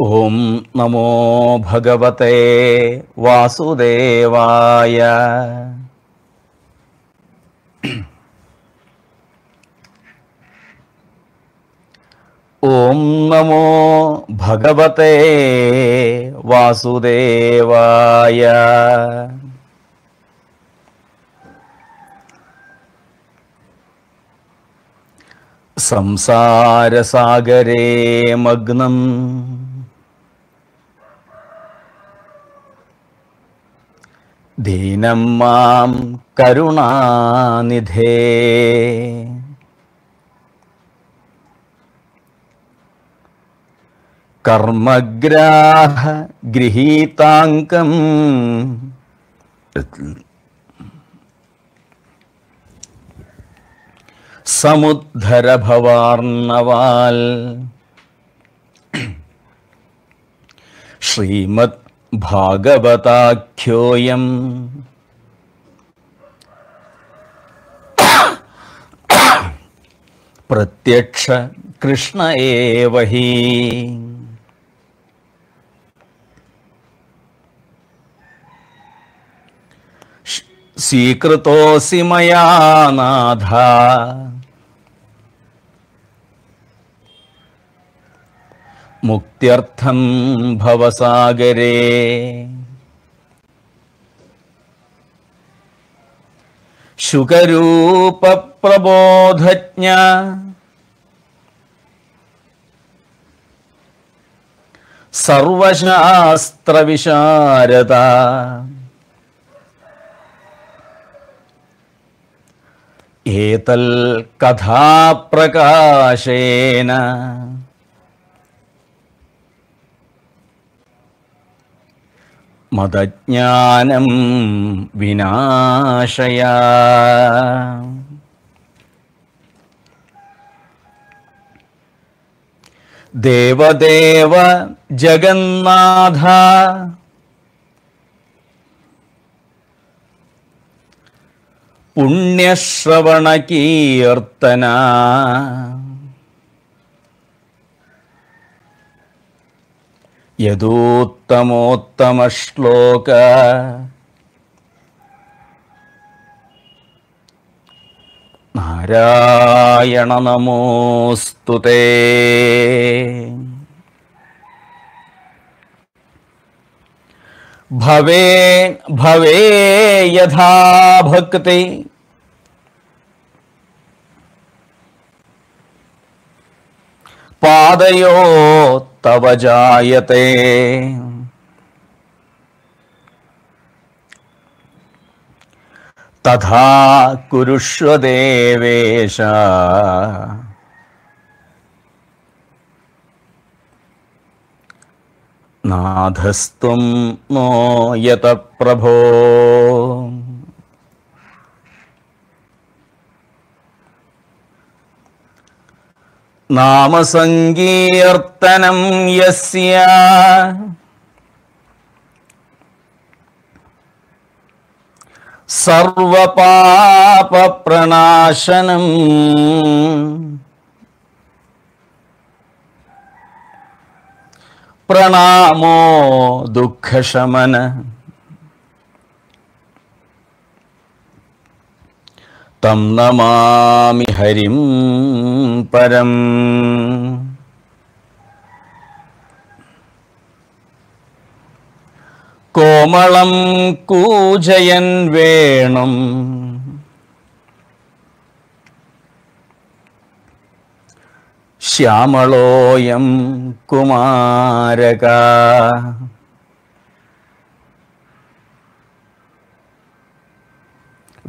नमो भगवते वासुदेवाय ॐ नमो भगवते वासुदेवाय संसारसागरे मग्नम् ദീനം മാം കരുണാനിധേ കർമ്മഗ്രാഹ ഗൃഹീതാങ്കം സമുദ്ധര ഭവാർണവാൽ ശ്രീമത് భాగవతాఖ్యోయం ప్రత్యక్ష కృష్ణ ఏవహి స్వీకృతోసి మయా నాథ मुक्त्यर्थम् भवसागरे शुकरूपप्रबोधज्ञ सर्वशास्त्रविशारदा एतल्कथाप्रकाशेन മതജ്ഞാനം വിനാശയ ദേവദേവ ജഗന്നാഥ പുണ്യശ്രവണ यदूत्तमोत्तमश्लोकरायण नमोऽस्तु ते भवे भवे यथा भक्ति पादयो तव जायते तथा कुरुष्व नाधस्तुं नो यत प्रभो നാമസങ്കീർത്തനം യസ്യ സർവപാപ്രണാശനം പ്രണാമോ ദുഃഖശമന തം നമാമി ഹരിം പരം കോമളം കൂജയൻ വേണം ശ്യാമളോയം കുമാരക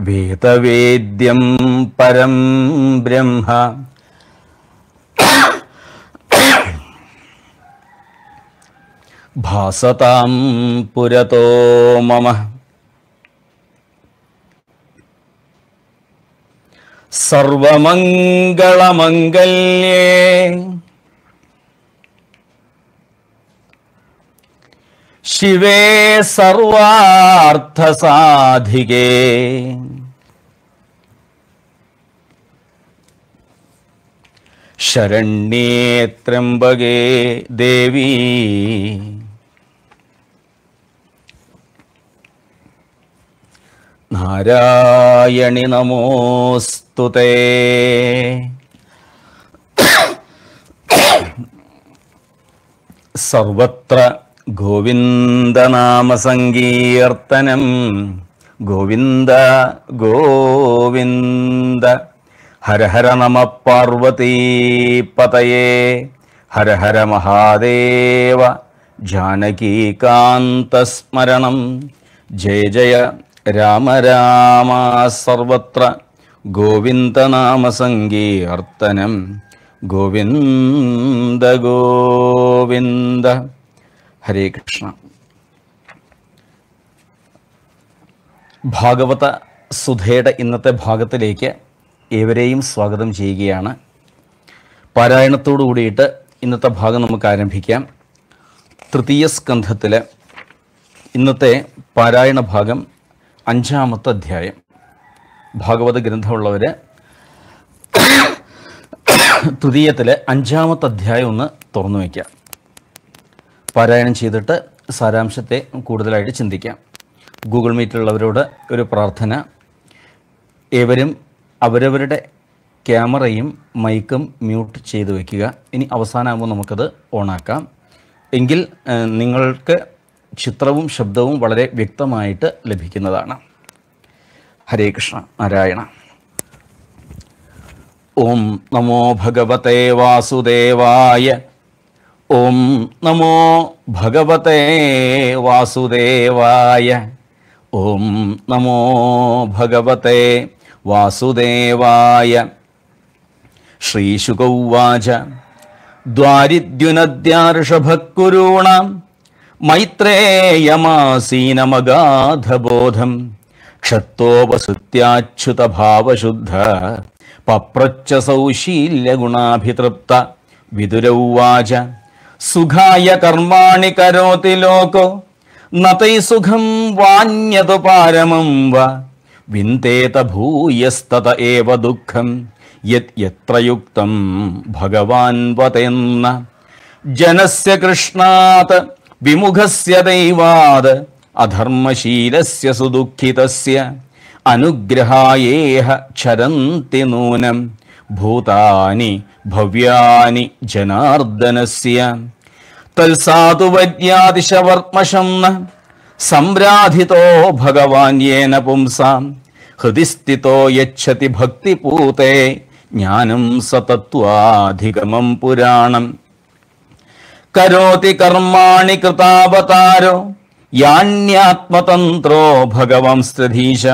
वेदवेद्यं परं ब्रह्म भासतां पुरतो मम सर्वमङ्गलमङ्गल्ये शिवे सर्वार्थसाधिके शरण्ये त्र्यंबके देवी नारायणि നമോസ്തുതേ സർവത്ര ഗോവിന്ദനാമസങ്കീർത്തനം ഗോവിന്ദ ഗോവിന്ദ ഹരഹര നമ പാർവതീപതയേ ഹരഹര മഹാദേവ ജാനകീകാന്തസ്മരണം ജയ ജയ രാമ രാമ സർവത്ര ഗോവിന്ദനാമസങ്കീർത്തനം ഗോവിന്ദ ഗോവിന്ദ ഹരേ കൃഷ്ണ ഭാഗവത സുധയുടെ ഇന്നത്തെ ഭാഗത്തിലേക്ക് ഏവരെയും സ്വാഗതം ചെയ്യുകയാണ് പാരായണത്തോടു കൂടിയിട്ട് ഇന്നത്തെ ഭാഗം നമുക്ക് ആരംഭിക്കാം തൃതീയ സ്കന്ധത്തിൽ ഇന്നത്തെ പാരായണ ഭാഗം അഞ്ചാമത്തെ അധ്യായം ഭാഗവത ഗ്രന്ഥമുള്ളവർ തൃതീയത്തിലെ അഞ്ചാമത്തെ അധ്യായം ഒന്ന് തുറന്നു വയ്ക്കാം പാരായണം ചെയ്തിട്ട് സാരാംശത്തെ കൂടുതലായിട്ട് ചിന്തിക്കാം ഗൂഗിൾ മീറ്റിലുള്ളവരോട് ഒരു പ്രാർത്ഥന ഏവരും അവരവരുടെ ക്യാമറയും മൈക്കും മ്യൂട്ട് ചെയ്ത് വയ്ക്കുക ഇനി അവസാനമാകുമ്പോൾ നമുക്കത് ഓണാക്കാം എങ്കിൽ നിങ്ങൾക്ക് ചിത്രവും ശബ്ദവും വളരെ വ്യക്തമായിട്ട് ലഭിക്കുന്നതാണ് ഹരേ കൃഷ്ണ നാരായണ ഓം നമോ ഭഗവതേ വാസുദേവായ नमो भगवते वासुदेवाय ॐ नमो भगवते वासुदेवाय श्रीशुकौवाच द्वारिद्युनद्यार्षभक्कुरूणा मैत्रेयमासीनमगाधबोधम् क्षत्तोपसृत्याच्छ्युतभावशुद्ध पप्रत्यसौ विदुरौवाच സുഖായ കർമാണി കരോതി ലോകോ നതൈ സുഖം വാഞ്ഞതു പാരമം വ വിന്തേത ഭൂയസ്തത ഏവ ദുഃഖം യത് എത്രയുക്തം ഭഗവാൻ വതെന്ന ജനസ്യ കൃഷ്ണാത് വിമുഖസ്യ ദൈവാത് അധർമ്മശീലസ്യ സുദുഃഖിതസ്യ അനുഗ്രഹായേഹ ചരന്തി നൂനം भूतानि भव्यानि जनार्दनस्य तल्सा तु न सम्राधितो भगवान् येन पुंसां हृदि स्थितो यच्छति भक्तिपूते ज्ञानं सतत्वाधिगमम् पुराणम् करोति कर्माणि कृतावतारो यान्यात्मतन्त्रो भगवांस्तधीश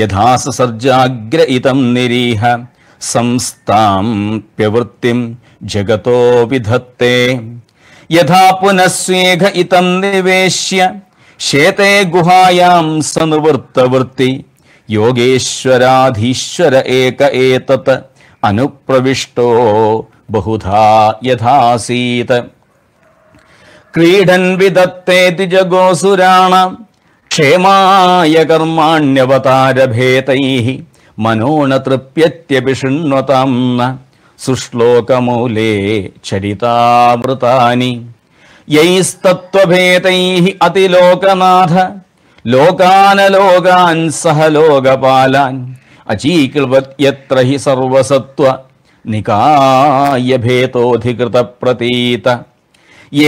यथा स सर्जाग्र निरीह संस्ताम् प्यवृत्तिम् जगतो धत्ते यथा पुनः स्वेघ इतम् निवेश्य शेते गुहायाम् सनुवृत्तवृत्ति योगेश्वराधीश्वर एक एतत् अनुप्रविष्टो बहुधा यथासीत् क्रीडन् विधत्तेति जगोऽसुराण क्षेमाय कर्माण्यवतारभेतैः మనోణతృప్యత్యభిషణ్వతం సుశ్లోకమూలే చరితామృతాని యైస్తత్వభేదై అతిలోకనాథ లోకానలోగాన్ సహలోకపాలాన్ అచీకృవత్యత్ర హి సర్వసత్వ నికాయభేతోధికృత ప్రతీత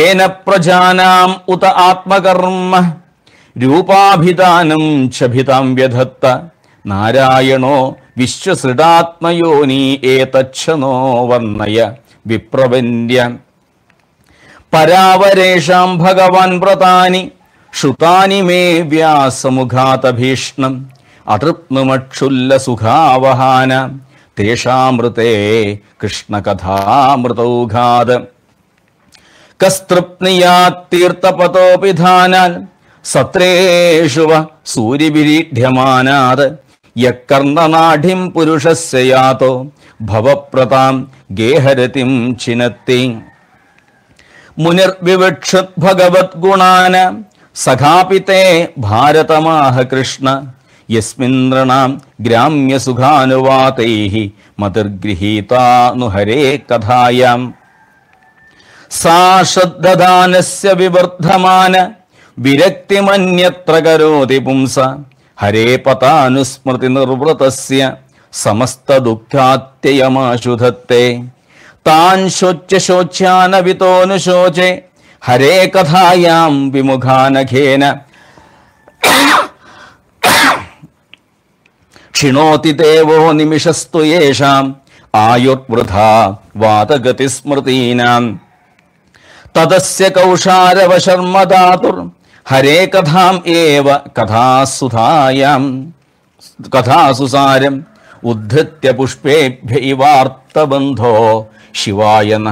ఏన ప్రజానాం ఉత ఆత్మకర్మ రూపాభిధానం చభితాం వ్యధత్త നാരായണോ നീ ഏതച്ഛനോ വന്നയ വിപ്രവന്യ പരാവരേഷാം ഭഗവാൻ പ്രതാനി ഷുതാനി മേ വ്യാസമുഖാതഭീഷ്ണം സുഖാവഹാന തേഷാമൃതേ കൃഷ്ണകഥാമൃതൗഘാത് കസ്തൃപ്നിയാത്തീർത്ഥപതോപിധാനാൽ സത്രേഷുവ സൂര്യവിരീഢ്യമാനാത് യക്കർണനാഠിം പുരുഷസ്യാതോ ഭവപ്രതാം ഗേഹരതിം ചിനത്തി ഭഗവത് ഗുണാന സഖാപിതേ ഭാരതമാഹ കൃഷ്ണ യസ്മിന്ദ്രണാം ഗ്രാമ്യസുഖാനുവാതൈ മതിർഗൃഹീതാനു ഹരേ കഥായാം സാ ശ്രദ്ധദാനസ്യ വിവർദ്ധമാന വിരക്തിമന്യത്ര കരോതി പുംസ హరే పతానుస్మృతి నిర్వృతస్య సమస్త దుఃఖాత్యయమాశుధత్తే తాన్ శోచ్య శోచే హరే కథాయాం విముఖానఘేన క్షిణోతి దేవో నిమిషస్తు ఏషాం ఆయుర్వృధా వాతగతి స్మృతీనాం తదస్య కౌశారవ దాతుర్ ഹരേ കഥാം ഏവ കഥാസുധായം കഥാസുസാരം ഉദ്ധത്യ വാർത്തബന്ധോ ശിവായന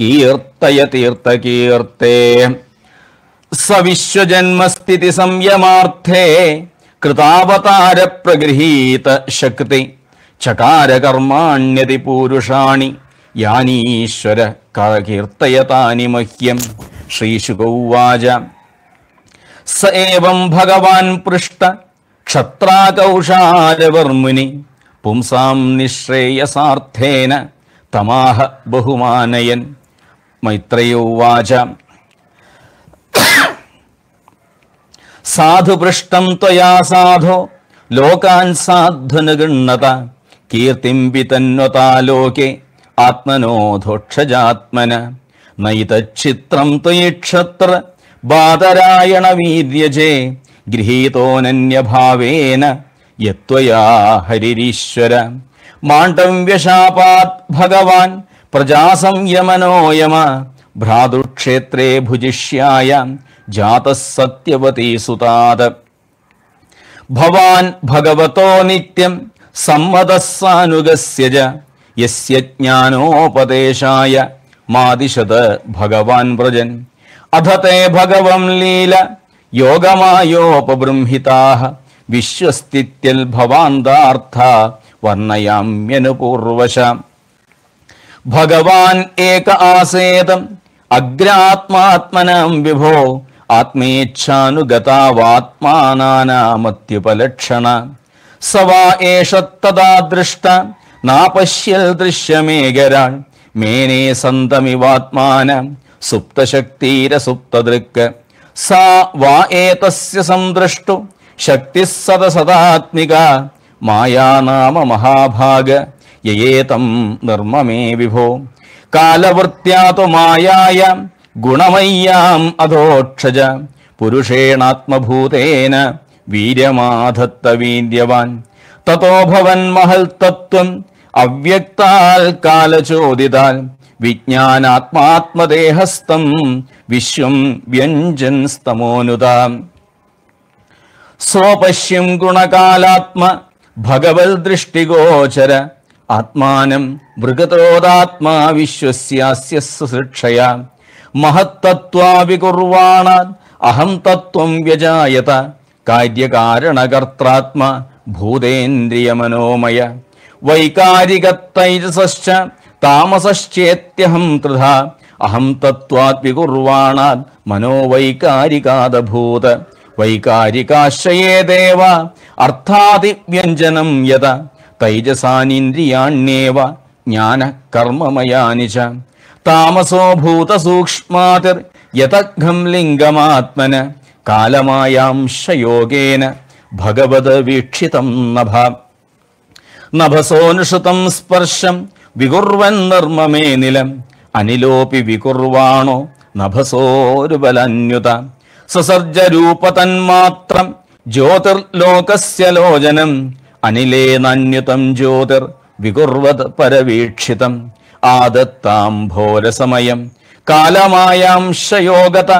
കീർത്തയ തീർത്ഥകീർത്തേ സവിശ്വജന്മസ്ഥിതി സംയമാർത്ഥേ കൃതാവതാര പ്രഗൃഹീത ശക്തി ചകാരകർമാണ്യതി പൂരുഷാണി യാനീശ്വര കീർത്തയതാനി മഹ്യം ശ്രീശുഗൗവാച സേവം ഭഗവാൻ പൃഷ്ട ക്ഷത്രാകൗഷാരവർമുനി പുംസാം നിശ്രേയസാർത്ഥേന തമാഹ ബഹുമാനയൻ മൈത്രയോവാച സാധുപൃഷ്ടം ത്വയാ സാധോ ലോകാൻ സാധുനഗൃണത കീർത്തിം വിതന്വതാ പിതന്വതാലോകെ ആത്മനോധോക്ഷജാത്മന നൈതക്ഷിത്രം ത്വയിക്ഷത്ര तरायणवीर्यजे गृहीतोऽनन्यभावेन यत्त्वया हरिरीश्वर माण्डव्यशापात् भगवान् प्रजासंयमनोऽयम भ्रातुक्षेत्रे भुजिष्याय जातः सत्यवती सुताद भवान् भगवतो नित्यम् सम्मतः सानुगस्य च यस्य ज्ञानोपदेशाय मादिशत भगवान् व्रजन् అధతే భగవం లీల యోగమాయోపబృంహితా విశ్వస్థిత్యల్ వర్ణయామ్యను పూర్వశ భగవాన్ ఏక ఆసేతం అగ్రాత్మాత్మనం విభో ఆత్మేచ్ఛానుగతావాత్మానామత్యుపలక్షణ స వా ఏషత్తదా దృష్ట నాపశ్యల్ దృశ్యమేగరాణ్ మేనే సంతమివాత్మాన സുപ്തശക്തിരസുപ്തദൃക്ക് സാ വാ ഏതസ്യ സന്ദ്രഷ്ടു ശക്തി സംദ്രഷ്ടു ശക്തിസദസദാത്മിക മായാനാമ മഹാഭാഗ യേതം നിർമ്മമേ വിഭോ കാലവൃത്യാതു മായായ ഗുണമയ്യാം അധോക്ഷജ പുരുഷേണാത്മഭൂതേന വീര്യമാധത്ത വീര്യവാൻ തതോഭവൻ മഹൽ തത്വം അവ്യക്താൽ കാലചോദിതാൽ വിജ്ഞാനാത്മാത്മദേഹസ്തം വിശ്വം വ്യഞ്ജൻ സ്തമോനുത സ്വപശ്യം ഗുണകാലാത്മ ഭഗവൽ ദൃഷ്ടിഗോചര ആത്മാനം മൃഗതോദാത്മാ വിശ്വസ്യാസ്യ സുശിക്ഷയ മഹത്തത്വാവികുർവാണ അഹം തത്വം വ്യജായത കാര്യകാരണകർത്താത്മ വൈകാരിക വൈകാരികത്തൈജസശ്ച താമസശ്ചേത്യഹം തൃഥ അഹം തത്വാത് വികുർവാണാത് മനോവൈകാരികാതഭൂത് വൈകാരികാശ്രയേ ദേവ അർത്ഥാതിവ്യഞ്ജനം യത തൈജസാനിന്ദ്രിയാണ്യേവ ജ്ഞാന കർമ്മമയാനിച താമസോ ഭൂതസൂക്ഷ്മാതിർ യതഘം ലിംഗമാത്മന കാലമായാംശയോഗേന ഭഗവത് വീക്ഷിതം നഭ നഭസോനുഷൃതം സ്പർശം വികുർവൻ നിർമ്മമേ നിലം അനിലോപി വികുർവാണോ നഭസോരുബലന്യുത സസർജരൂപതന്മാത്രം ജ്യോതിർലോകസ്യ ലോചനം അനിലേ നന്യുതം ജ്യോതിർ വികുർവത് പരവീക്ഷിതം ആദത്താംഭോരസമയം കാലമായാംശയോഗത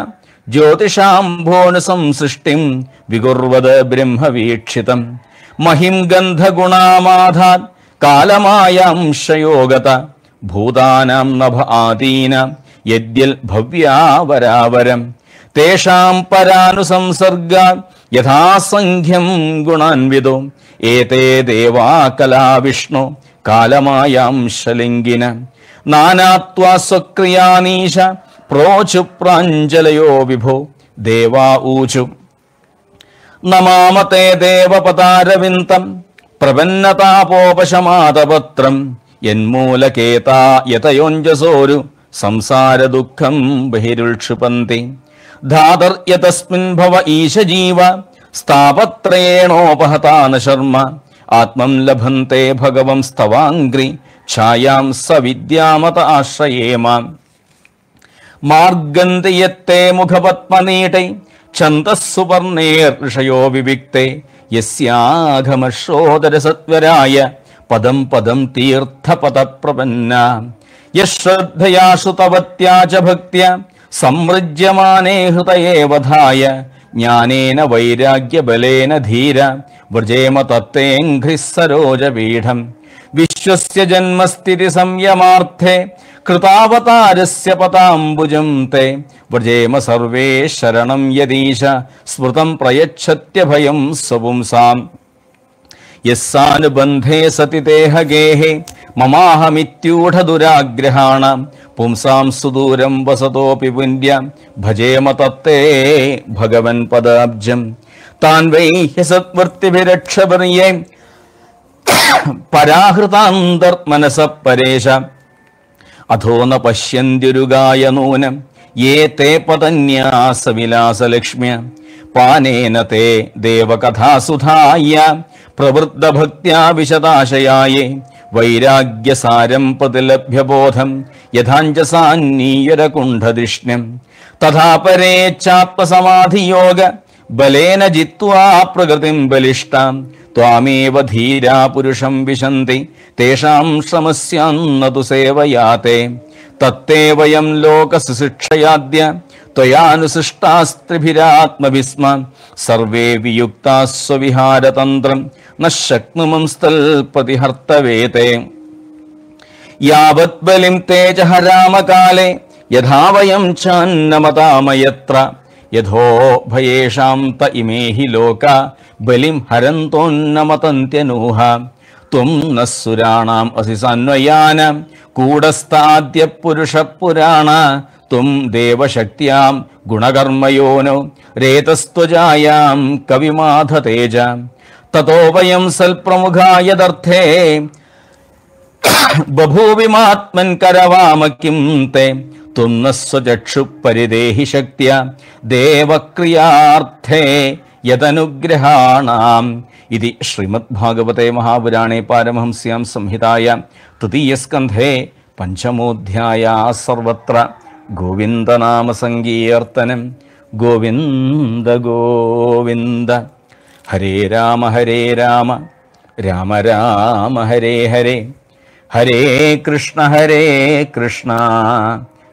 ജ്യോതിഷാംഭോനുസംസൃഷ്ടിം വികുർവത് ബ്രഹ്മവീക്ഷിതം മഹിം ഗന്ധഗുണാമാധാത് കാലമായ അംശയോഗത ഭൂതാനാം നഭ ആദീന യദ്യൽ ഭവ്യാവരാവരം തേഷാം പരാനുസംസർഗ യഥാസംഖ്യം ഗുണാൻവിതോ ഏതേ ദേവാ കലാവിഷ്ണു കാലമായ അംശലിംഗിന നാനാത്വാ സ്വക്രിയാനീശ പ്രോചു പ്രാഞ്ജലയോ വിഭോ ദേവാ ഊചു നമാമത്തെ ദേവപദാരവിന്തം പ്രപന്നതാപോപശമാതപത്രം യന്മൂലകേത യതയോഞ്ജസോരു ദുഃഖം ബഹിരുക്ഷുപന്തി ധാതർ യതസ്മിൻ ഭവ ഈശജീവ സ്ഥാപത്രേണോപഹതാന ശർമ്മ ആത്മം ലഭന്തെ ഭഗവം സ്തവാംഗ്രി ഛായാം സ വിദ്യാമത ആശ്രയേമാം മാർഗന്തിയത്തെ മുഖപത്മനീടൈ ഛന്തസ്സുപർണേ ഋഷയോ വിവിക്തേ യസ്യാഘമഷോദരസത്വരായ പദം പദം തീർത്ഥപഥപ്രപന്ന യശ്രദ്ധയാശു തവത്യാച ഭക്തിയ സമൃജ്യമാനേ ഹൃതയേവധായ ജ്ഞാനേന വൈരാഗ്യബലേന ധീര വ്രജേമ തത്തേഘ്രിസരോജപീഠം വിശ്വസ്യ ജന്മസ്ഥിതി സംയമാർത്ഥേ കൃതാവതാരസ്യ തേ വ്രജേമ സർവേ ശരണം യതീശ സ്മൃതം പ്രയച്ഛത്യഭയം സ്വപുംസാം യസ്സാനുബന്ധേ സതി തേഹഗേഹേ മമാഹമിത്യൂഢദുരാഗ്രഹാണ പുംസാം സുദൂരം വസതോപി പുന്യ ഭജേമ തത്തേ ഭഗവൻ പദാബ്ജം താൻ വൈ ഹ്യസത്വൃത്തിഭിരക്ഷപര്യേ പരാഹൃതാന്തർമനസ പരേശ അധോ ന ഏ തേ പതന്യാസ തേ പതന്യാസവിലാസലക്ഷ്മ്യ പാനേന തേ ദേവകഥാസുധായ പ്രവൃദ്ധഭക്ത്യാ വിശദാശയായേ വൈരാഗ്യസാരം പ്രതിലഭ്യബോധം യഥാഞ്ജസാന്നീയരകുണ്ഠതൃഷ്ണ്യം തഥാ പരേച്ഛാത്മസമാധിയോഗ ബലേന ജിത്വാ പ്രകൃതിം ബലിഷ്ടാം ത്വാമേവ ധീരാ പുരുഷം വിശന്തി തേഷാം ശ്രമസ്യാന്നതു സേവയാതെ തത്തേ വയം ലോകസുശിക്ഷയാദ്യ ത്വയാനുസൃഷ്ടാസ്ത്രിഭിരാത്മവിസ്മ സർവേ വിയുക്താസ്വവിഹാരതന്ത്രം നശക്നുമംസ്തൽ പ്രതിഹർത്തവേതേ യാവത്ബലിം തേജഹരാമകാലേ യഥാവയം ചാന്നമതാമയത്ര യഥോഭയേഷാം ത ഇമേ ഹി ലോക ബലിം ഹരന്തോന്നമതന്ത്യനൂഹ ത്വം നസുരാണാം അസി സന്വയാന കൂടസ്ഥാദ്യ പുരാണ ത്വം ദേവശക്തിയാം ഗുണകർമ്മയോനോ രേതസ്ത്വജായാം കവിമാധ തേജ തതോ വയം സൽപ്രമുഖായതർത്ഥേ ബഭൂവിമാത്മൻ കരവാമ തേ തുന്നസ്വചക്ഷു പരിദേഹി ശക്തിയ ദേവക്രിയാർത്ഥേ യതനുഗ്രഹാണാം ഇതി ശ്രീമദ് ശ്രീമദ്ഭാഗവതേ മഹാപുരാണേ പാരമഹംസ്യാം സംഹിതായ തൃതീയസ്കന്ധേ പഞ്ചമോധ്യായ സർവത്ര സങ്കീർത്തനം ഗോവിന്ദ ഗോവിന്ദ ഹരേ രാമ ഹരേ രാമ രാമ രാമ ഹരേ ഹരേ ഹരേ കൃഷ്ണ ഹരേ കൃഷ്ണ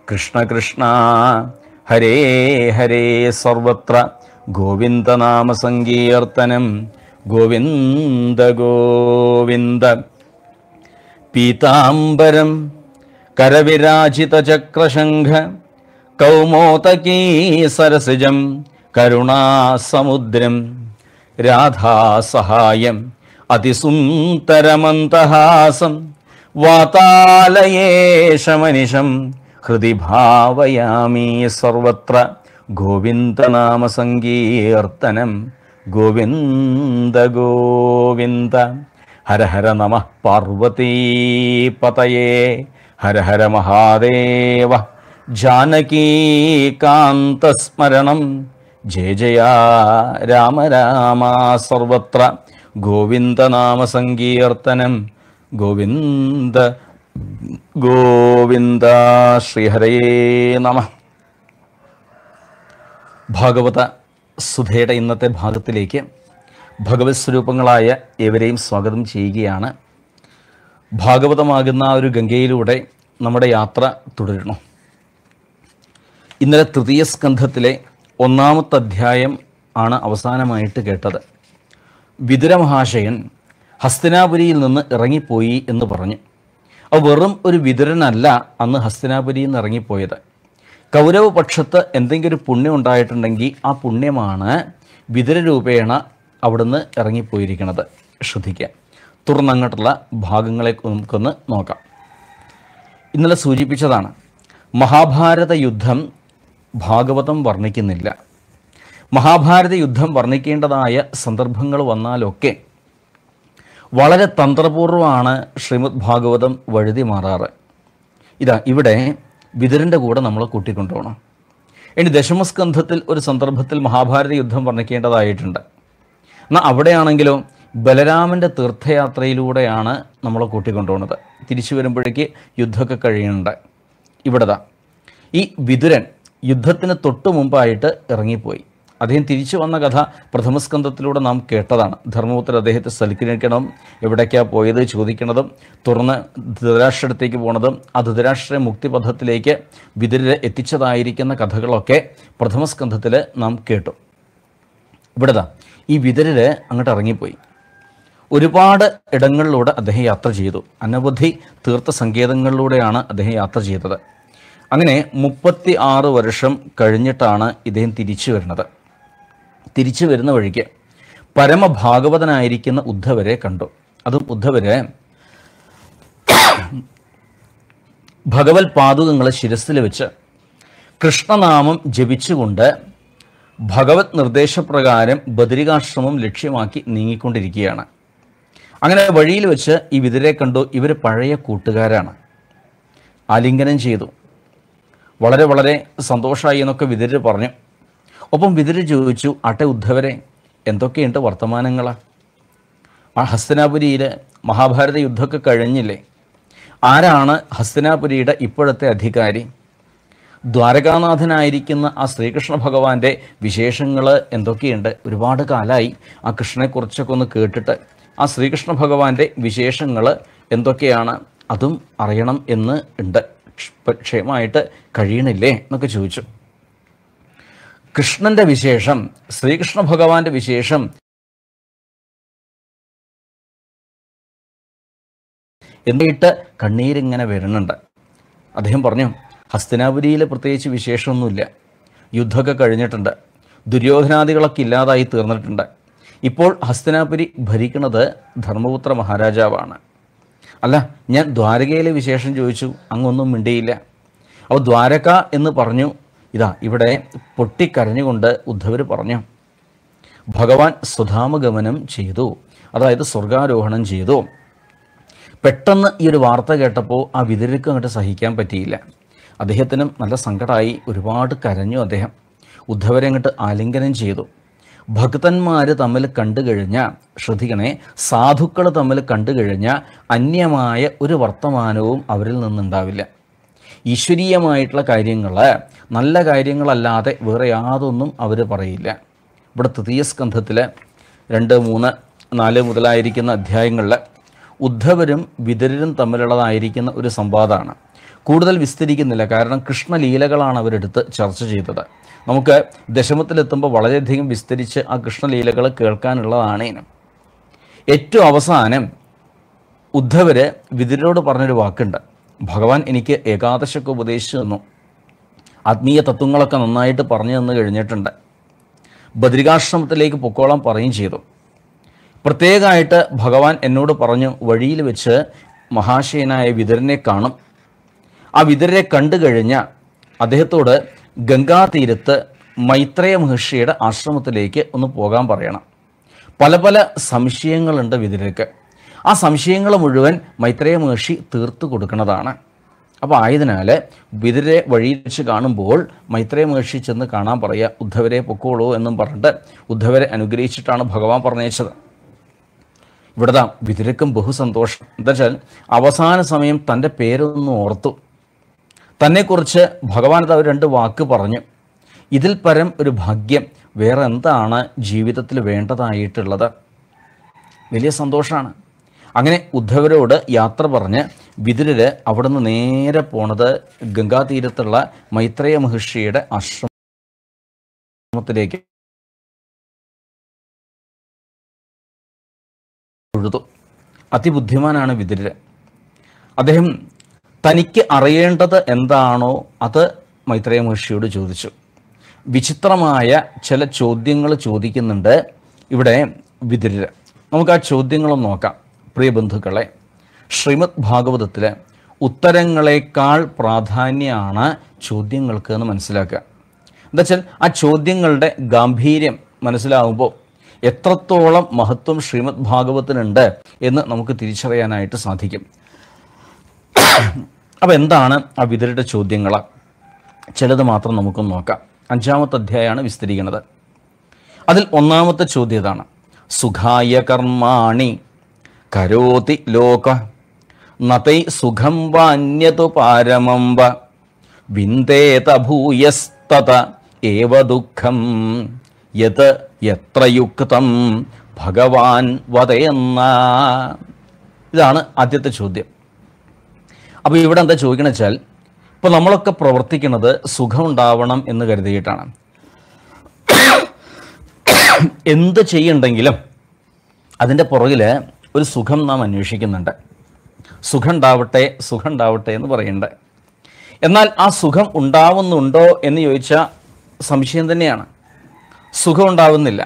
കൃഷ്ണ കൃഷ്ണ ഹരേ ഹരേ സർവത്ര ഗോവിന്ദനാമസങ്കീർത്തനം ഗോവിന്ദ ഗോവിന്ദ പീതാംബരം കരവിരാജിതചക്രശംഖ കൗമോതകീ സരസിജം കരുണാസമുദ്രം രാധാസഹായം അതിസുന്ദരമന്തഹാസം വാതാലയേശമനിഷം ഹൃദി ഭാവയാമി സർവത്ര ഗോവിന്ദനാമസങ്കീർത്തനം ഗോവിന്ദ ഗോവിന്ദ ഹര ഹര നമ പതയേ ഹര ഹര മഹാദേവ സ്മരണം ജയ ജയ രാമ രാമ സർവത്ര ഗോവിന്ദനാമസങ്കീർത്തനം ഗോവിന്ദ ഗോവിന്ദ ശ്രീഹരയേ നമ ഭാഗവത സുധയുടെ ഇന്നത്തെ ഭാഗത്തിലേക്ക് ഭഗവത് സ്വരൂപങ്ങളായ ഇവരെയും സ്വാഗതം ചെയ്യുകയാണ് ഭാഗവതമാകുന്ന ഒരു ഗംഗയിലൂടെ നമ്മുടെ യാത്ര തുടരണം ഇന്നലെ തൃതീയ സ്കന്ധത്തിലെ ഒന്നാമത്തെ അധ്യായം ആണ് അവസാനമായിട്ട് കേട്ടത് വിതുര മഹാശയൻ ഹസ്തിനാപുരിയിൽ നിന്ന് ഇറങ്ങിപ്പോയി എന്ന് പറഞ്ഞു അവ വെറും ഒരു വിതുരനല്ല അന്ന് ഹസ്തനാപുരിയിൽ നിന്ന് ഇറങ്ങിപ്പോയത് പക്ഷത്ത് എന്തെങ്കിലും ഒരു പുണ്യം ഉണ്ടായിട്ടുണ്ടെങ്കിൽ ആ പുണ്യമാണ് വിതുരരൂപേണ അവിടുന്ന് ഇറങ്ങിപ്പോയിരിക്കുന്നത് ശ്രദ്ധിക്കുക അങ്ങോട്ടുള്ള ഭാഗങ്ങളെ നമുക്കൊന്ന് നോക്കാം ഇന്നലെ സൂചിപ്പിച്ചതാണ് മഹാഭാരത യുദ്ധം ഭാഗവതം വർണ്ണിക്കുന്നില്ല മഹാഭാരത യുദ്ധം വർണ്ണിക്കേണ്ടതായ സന്ദർഭങ്ങൾ വന്നാലൊക്കെ വളരെ തന്ത്രപൂർവ്വമാണ് ശ്രീമദ് ഭാഗവതം വഴുതി മാറാറ് ഇതാ ഇവിടെ വിതരൻ്റെ കൂടെ നമ്മൾ കൂട്ടിക്കൊണ്ടുപോകണം ഇനി ദശമസ്കന്ധത്തിൽ ഒരു സന്ദർഭത്തിൽ മഹാഭാരത യുദ്ധം വർണ്ണിക്കേണ്ടതായിട്ടുണ്ട് എന്നാൽ അവിടെയാണെങ്കിലും ബലരാമൻ്റെ തീർത്ഥയാത്രയിലൂടെയാണ് നമ്മൾ കൂട്ടിക്കൊണ്ടുപോകുന്നത് തിരിച്ചു വരുമ്പോഴേക്ക് യുദ്ധമൊക്കെ കഴിയുന്നുണ്ട് ഇവിടെതാ ഈ വിതുരൻ യുദ്ധത്തിന് തൊട്ടു മുമ്പായിട്ട് ഇറങ്ങിപ്പോയി അദ്ദേഹം തിരിച്ചു വന്ന കഥ പ്രഥമസ്കന്ധത്തിലൂടെ നാം കേട്ടതാണ് ധർമ്മപുത്ര അദ്ദേഹത്തെ സൽക്കരിക്കണം എവിടേക്കാണ് പോയത് ചോദിക്കണതും തുറന്ന് ധൃതരാഷ്ട്രത്തേക്ക് പോണതും ആ ധൃതരാഷ്ട്ര മുക്തിപഥത്തിലേക്ക് വിതിരരെ എത്തിച്ചതായിരിക്കുന്ന കഥകളൊക്കെ പ്രഥമസ്കന്ധത്തിൽ നാം കേട്ടു ഇവിടെതാ ഈ വിതരർ അങ്ങോട്ട് ഇറങ്ങിപ്പോയി ഒരുപാട് ഇടങ്ങളിലൂടെ അദ്ദേഹം യാത്ര ചെയ്തു അനവധി തീർത്ഥ സങ്കേതങ്ങളിലൂടെയാണ് അദ്ദേഹം യാത്ര ചെയ്തത് അങ്ങനെ മുപ്പത്തി ആറ് വർഷം കഴിഞ്ഞിട്ടാണ് ഇദ്ദേഹം തിരിച്ചു വരുന്നത് തിരിച്ചു വരുന്ന വഴിക്ക് പരമഭാഗവതനായിരിക്കുന്ന ഉദ്ധവരെ കണ്ടു അതും ഉദ്ധവരെ ഭഗവത് പാതുകങ്ങളെ ശിരസിൽ വെച്ച് കൃഷ്ണനാമം ജപിച്ചുകൊണ്ട് ഭഗവത് നിർദ്ദേശപ്രകാരം ബദരികാശ്രമം ലക്ഷ്യമാക്കി നീങ്ങിക്കൊണ്ടിരിക്കുകയാണ് അങ്ങനെ വഴിയിൽ വെച്ച് ഈ വിതിരെ കണ്ടു ഇവർ പഴയ കൂട്ടുകാരാണ് ആലിംഗനം ചെയ്തു വളരെ വളരെ സന്തോഷമായി എന്നൊക്കെ വിതിര് പറഞ്ഞു ഒപ്പം വിതുരൻ ചോദിച്ചു അട്ടെ ഉദ്ധവരെ എന്തൊക്കെയുണ്ട് വർത്തമാനങ്ങളാ ഹസ്തനാപുരിയിൽ മഹാഭാരത യുദ്ധമൊക്കെ കഴിഞ്ഞില്ലേ ആരാണ് ഹസ്തനാപുരിയുടെ ഇപ്പോഴത്തെ അധികാരി ദ്വാരകാനാഥനായിരിക്കുന്ന ആ ശ്രീകൃഷ്ണ ഭഗവാന്റെ വിശേഷങ്ങൾ എന്തൊക്കെയുണ്ട് ഒരുപാട് കാലമായി ആ കൃഷ്ണനെക്കുറിച്ചൊക്കെ ഒന്ന് കേട്ടിട്ട് ആ ശ്രീകൃഷ്ണ ഭഗവാന്റെ വിശേഷങ്ങൾ എന്തൊക്കെയാണ് അതും അറിയണം എന്ന് ഉണ്ട് ക്ഷേമമായിട്ട് കഴിയണില്ലേ എന്നൊക്കെ ചോദിച്ചു കൃഷ്ണന്റെ വിശേഷം ശ്രീകൃഷ്ണ ഭഗവാന്റെ വിശേഷം എന്നിട്ട് കണ്ണീരിങ്ങനെ വരുന്നുണ്ട് അദ്ദേഹം പറഞ്ഞു ഹസ്തിനാപുരിയിൽ പ്രത്യേകിച്ച് വിശേഷമൊന്നുമില്ല യുദ്ധമൊക്കെ കഴിഞ്ഞിട്ടുണ്ട് ദുര്യോധനാദികളൊക്കെ ഇല്ലാതായി തീർന്നിട്ടുണ്ട് ഇപ്പോൾ ഹസ്തനാപുരി ഭരിക്കുന്നത് ധർമ്മപുത്ര മഹാരാജാവാണ് അല്ല ഞാൻ ദ്വാരകയിലെ വിശേഷം ചോദിച്ചു അങ്ങൊന്നും മിണ്ടിയില്ല അപ്പോൾ ദ്വാരക എന്ന് പറഞ്ഞു ഇതാ ഇവിടെ പൊട്ടിക്കരഞ്ഞുകൊണ്ട് ഉദ്ധവർ പറഞ്ഞു ഭഗവാൻ സുധാമഗമനം ചെയ്തു അതായത് സ്വർഗാരോഹണം ചെയ്തു പെട്ടെന്ന് ഈ ഒരു വാർത്ത കേട്ടപ്പോൾ ആ വിതരക്ക് അങ്ങോട്ട് സഹിക്കാൻ പറ്റിയില്ല അദ്ദേഹത്തിനും നല്ല സങ്കടമായി ഒരുപാട് കരഞ്ഞു അദ്ദേഹം ഉദ്ധവരെ അങ്ങോട്ട് ആലിംഗനം ചെയ്തു ഭക്തന്മാർ തമ്മിൽ കണ്ടു കഴിഞ്ഞ ശ്രദ്ധിക്കണേ സാധുക്കൾ തമ്മിൽ കണ്ടു കഴിഞ്ഞ അന്യമായ ഒരു വർത്തമാനവും അവരിൽ നിന്നുണ്ടാവില്ല ഈശ്വരീയമായിട്ടുള്ള കാര്യങ്ങൾ നല്ല കാര്യങ്ങളല്ലാതെ വേറെ യാതൊന്നും അവർ പറയില്ല ഇവിടെ സ്കന്ധത്തിൽ രണ്ട് മൂന്ന് നാല് മുതലായിരിക്കുന്ന അധ്യായങ്ങളിൽ ഉദ്ധവരും വിതരരും തമ്മിലുള്ളതായിരിക്കുന്ന ഒരു സംവാദമാണ് കൂടുതൽ വിസ്തരിക്കുന്നില്ല കാരണം കൃഷ്ണലീലകളാണ് അവരെടുത്ത് ചർച്ച ചെയ്തത് നമുക്ക് ദശമത്തിലെത്തുമ്പോൾ വളരെയധികം വിസ്തരിച്ച് ആ കൃഷ്ണലീലകൾ കേൾക്കാനുള്ളതാണ് ഏറ്റവും അവസാനം ഉദ്ധവര് വിതിരനോട് പറഞ്ഞൊരു വാക്കുണ്ട് ഭഗവാൻ എനിക്ക് ഏകാദശമൊക്കെ ഉപദേശിച്ചു തന്നു ആത്മീയ തത്വങ്ങളൊക്കെ നന്നായിട്ട് പറഞ്ഞു തന്നു കഴിഞ്ഞിട്ടുണ്ട് ബദ്രികാശ്രമത്തിലേക്ക് പൊക്കോളം പറയും ചെയ്തു പ്രത്യേകമായിട്ട് ഭഗവാൻ എന്നോട് പറഞ്ഞു വഴിയിൽ വെച്ച് മഹാശയനായ വിതരനെ കാണും ആ വിതരനെ കണ്ടു കഴിഞ്ഞാൽ അദ്ദേഹത്തോട് ഗംഗാതീരത്ത് മൈത്രേയ മഹർഷിയുടെ ആശ്രമത്തിലേക്ക് ഒന്ന് പോകാൻ പറയണം പല പല സംശയങ്ങളുണ്ട് വിതുരക്ക് ആ സംശയങ്ങൾ മുഴുവൻ മൈത്രേയ മഹർഷി തീർത്തു കൊടുക്കുന്നതാണ് അപ്പോൾ ആയതിനാൽ വിതിരെ വഴി വെച്ച് കാണുമ്പോൾ മൈത്രേയ മഹർഷി ചെന്ന് കാണാൻ പറയുക ഉദ്ധവരെ പൊക്കോളൂ എന്നും പറഞ്ഞിട്ട് ഉദ്ധവരെ അനുഗ്രഹിച്ചിട്ടാണ് ഭഗവാൻ പറഞ്ഞയച്ചത് ഇവിടുത്തെ വിതിരക്കും ബഹുസന്തോഷം എന്താ വെച്ചാൽ അവസാന സമയം തൻ്റെ പേരൊന്നും ഓർത്തു തന്നെക്കുറിച്ച് ഭഗവാൻ അവർ രണ്ട് വാക്ക് പറഞ്ഞു ഇതിൽ പരം ഒരു ഭാഗ്യം വേറെ എന്താണ് ജീവിതത്തിൽ വേണ്ടതായിട്ടുള്ളത് വലിയ സന്തോഷമാണ് അങ്ങനെ ഉദ്ധവരോട് യാത്ര പറഞ്ഞ് വിതുരർ അവിടുന്ന് നേരെ പോണത് ഗംഗാതീരത്തുള്ള മൈത്രേയ മഹർഷിയുടെ ആശ്രമത്തിലേക്ക് തൊഴുതു അതിബുദ്ധിമാനാണ് വിതുരർ അദ്ദേഹം തനിക്ക് അറിയേണ്ടത് എന്താണോ അത് മൈത്രേയ മഹർഷിയോട് ചോദിച്ചു വിചിത്രമായ ചില ചോദ്യങ്ങൾ ചോദിക്കുന്നുണ്ട് ഇവിടെ വിതുരർ നമുക്ക് ആ ചോദ്യങ്ങളും നോക്കാം പ്രിയ ബന്ധുക്കളെ ശ്രീമദ് ഭാഗവതത്തിൽ ഉത്തരങ്ങളെക്കാൾ പ്രാധാന്യമാണ് ചോദ്യങ്ങൾക്ക് എന്ന് മനസ്സിലാക്കുക എന്താ വെച്ചാൽ ആ ചോദ്യങ്ങളുടെ ഗാംഭീര്യം മനസ്സിലാവുമ്പോൾ എത്രത്തോളം മഹത്വം ശ്രീമദ് ഭാഗവത്തിനുണ്ട് എന്ന് നമുക്ക് തിരിച്ചറിയാനായിട്ട് സാധിക്കും അപ്പോൾ എന്താണ് ആ വിതരുടെ ചോദ്യങ്ങൾ ചിലത് മാത്രം നമുക്ക് നോക്കാം അഞ്ചാമത്തെ അധ്യായമാണ് വിസ്തരിക്കുന്നത് അതിൽ ഒന്നാമത്തെ ചോദ്യം ഇതാണ് സുഖായ കർമാണി കരോതി ലോക നതൈ സുഖം വാന്യതു പാരമം വിന്ദേത ഭൂയസ്തത ഏവ ദുഃഖം യത് യുക്തം ഭഗവാൻ വതയെന്ന ഇതാണ് ആദ്യത്തെ ചോദ്യം അപ്പോൾ ഇവിടെ എന്താ ചോദിക്കണ വെച്ചാൽ ഇപ്പോൾ നമ്മളൊക്കെ പ്രവർത്തിക്കുന്നത് സുഖം ഉണ്ടാവണം എന്ന് കരുതിയിട്ടാണ് എന്ത് ചെയ്യണ്ടെങ്കിലും അതിൻ്റെ പുറകിൽ ഒരു സുഖം നാം അന്വേഷിക്കുന്നുണ്ട് സുഖം ഉണ്ടാവട്ടെ സുഖം ഉണ്ടാവട്ടെ എന്ന് പറയുന്നുണ്ട് എന്നാൽ ആ സുഖം ഉണ്ടാവുന്നുണ്ടോ എന്ന് ചോദിച്ചാൽ സംശയം തന്നെയാണ് സുഖം ഉണ്ടാവുന്നില്ല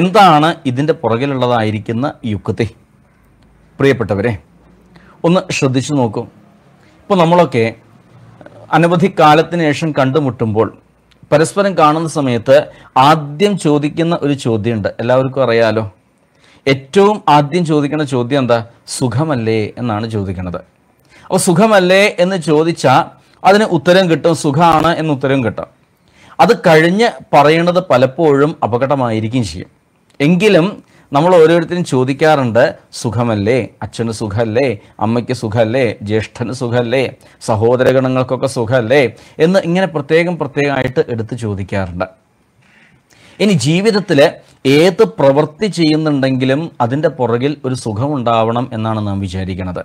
എന്താണ് ഇതിൻ്റെ പുറകിലുള്ളതായിരിക്കുന്ന യുക്തി പ്രിയപ്പെട്ടവരെ ഒന്ന് ശ്രദ്ധിച്ചു നോക്കൂ ഇപ്പോൾ നമ്മളൊക്കെ അനവധി കാലത്തിന് ശേഷം കണ്ടുമുട്ടുമ്പോൾ പരസ്പരം കാണുന്ന സമയത്ത് ആദ്യം ചോദിക്കുന്ന ഒരു ചോദ്യമുണ്ട് എല്ലാവർക്കും അറിയാലോ ഏറ്റവും ആദ്യം ചോദിക്കുന്ന ചോദ്യം എന്താ സുഖമല്ലേ എന്നാണ് ചോദിക്കുന്നത് അപ്പോൾ സുഖമല്ലേ എന്ന് ചോദിച്ചാൽ അതിന് ഉത്തരം കിട്ടും സുഖമാണ് എന്ന് ഉത്തരം കിട്ടും അത് കഴിഞ്ഞ് പറയുന്നത് പലപ്പോഴും അപകടമായിരിക്കും ചെയ്യും എങ്കിലും നമ്മൾ ഓരോരുത്തരും ചോദിക്കാറുണ്ട് സുഖമല്ലേ അച്ഛന് സുഖമല്ലേ അമ്മയ്ക്ക് സുഖമല്ലേ ജ്യേഷ്ഠന് സുഖമല്ലേ സഹോദരഗണങ്ങൾക്കൊക്കെ സുഖമല്ലേ എന്ന് ഇങ്ങനെ പ്രത്യേകം പ്രത്യേകമായിട്ട് എടുത്ത് ചോദിക്കാറുണ്ട് ഇനി ജീവിതത്തിൽ ഏത് പ്രവൃത്തി ചെയ്യുന്നുണ്ടെങ്കിലും അതിൻ്റെ പുറകിൽ ഒരു സുഖമുണ്ടാവണം എന്നാണ് നാം വിചാരിക്കുന്നത്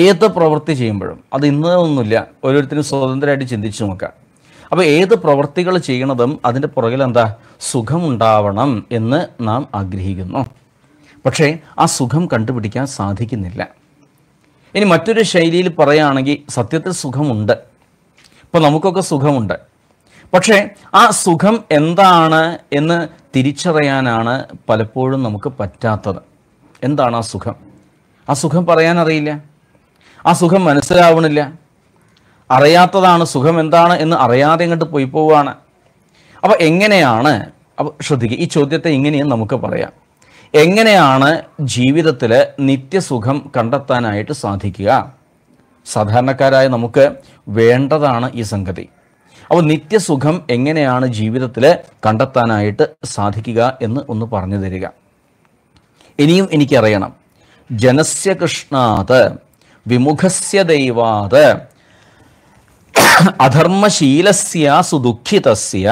ഏത് പ്രവൃത്തി ചെയ്യുമ്പോഴും അത് ഇന്നതൊന്നുമില്ല ഓരോരുത്തരും സ്വതന്ത്രമായിട്ട് ചിന്തിച്ചു നോക്കാം അപ്പോൾ ഏത് പ്രവൃത്തികൾ ചെയ്യണതും അതിൻ്റെ പുറകിൽ എന്താ സുഖമുണ്ടാവണം എന്ന് നാം ആഗ്രഹിക്കുന്നു പക്ഷേ ആ സുഖം കണ്ടുപിടിക്കാൻ സാധിക്കുന്നില്ല ഇനി മറ്റൊരു ശൈലിയിൽ പറയുകയാണെങ്കിൽ സത്യത്തിൽ സുഖമുണ്ട് ഇപ്പോൾ നമുക്കൊക്കെ സുഖമുണ്ട് പക്ഷേ ആ സുഖം എന്താണ് എന്ന് തിരിച്ചറിയാനാണ് പലപ്പോഴും നമുക്ക് പറ്റാത്തത് എന്താണ് ആ സുഖം ആ സുഖം പറയാനറിയില്ല ആ സുഖം മനസ്സിലാവണില്ല അറിയാത്തതാണ് സുഖം എന്താണ് എന്ന് അറിയാതെ ഇങ്ങോട്ട് പോയി പോവുകയാണ് അപ്പോൾ എങ്ങനെയാണ് അപ്പോൾ ശ്രദ്ധിക്കുക ഈ ചോദ്യത്തെ ഇങ്ങനെയും നമുക്ക് പറയാം എങ്ങനെയാണ് ജീവിതത്തിൽ നിത്യസുഖം കണ്ടെത്താനായിട്ട് സാധിക്കുക സാധാരണക്കാരായ നമുക്ക് വേണ്ടതാണ് ഈ സംഗതി അപ്പോൾ നിത്യസുഖം എങ്ങനെയാണ് ജീവിതത്തിൽ കണ്ടെത്താനായിട്ട് സാധിക്കുക എന്ന് ഒന്ന് പറഞ്ഞു തരിക ഇനിയും എനിക്കറിയണം ജനസ്യ കൃഷ്ണാത് വിമുഖസ്യ ദൈവാത് അധർമ്മശീലസ്യ സുദുഃഖിതസ്യ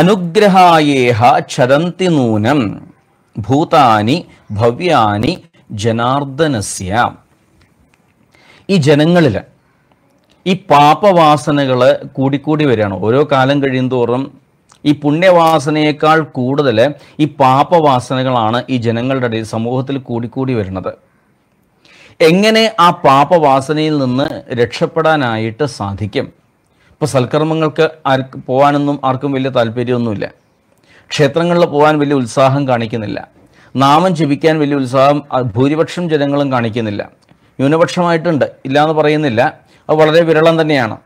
അനുഗ്രഹായേഹ ക്ഷതന്തി നൂനം ഭൂതാനി ഭവ്യാനി ജനാർദ്ദനസ്യ ഈ ജനങ്ങളിൽ ഈ പാപവാസനകൾ കൂടിക്കൂടി വരികയാണ് ഓരോ കാലം കഴിയുന്തോറും ഈ പുണ്യവാസനയേക്കാൾ കൂടുതൽ ഈ പാപവാസനകളാണ് ഈ ജനങ്ങളുടെ സമൂഹത്തിൽ കൂടിക്കൂടി വരുന്നത് എങ്ങനെ ആ പാപവാസനയിൽ നിന്ന് രക്ഷപ്പെടാനായിട്ട് സാധിക്കും ഇപ്പോൾ സൽക്കർമ്മങ്ങൾക്ക് ആർക്ക് പോകാനൊന്നും ആർക്കും വലിയ താല്പര്യമൊന്നുമില്ല ക്ഷേത്രങ്ങളിൽ പോകാൻ വലിയ ഉത്സാഹം കാണിക്കുന്നില്ല നാമം ജപിക്കാൻ വലിയ ഉത്സാഹം ഭൂരിപക്ഷം ജനങ്ങളും കാണിക്കുന്നില്ല ന്യൂനപക്ഷമായിട്ടുണ്ട് ഇല്ല എന്ന് പറയുന്നില്ല അത് വളരെ വിരളം തന്നെയാണ്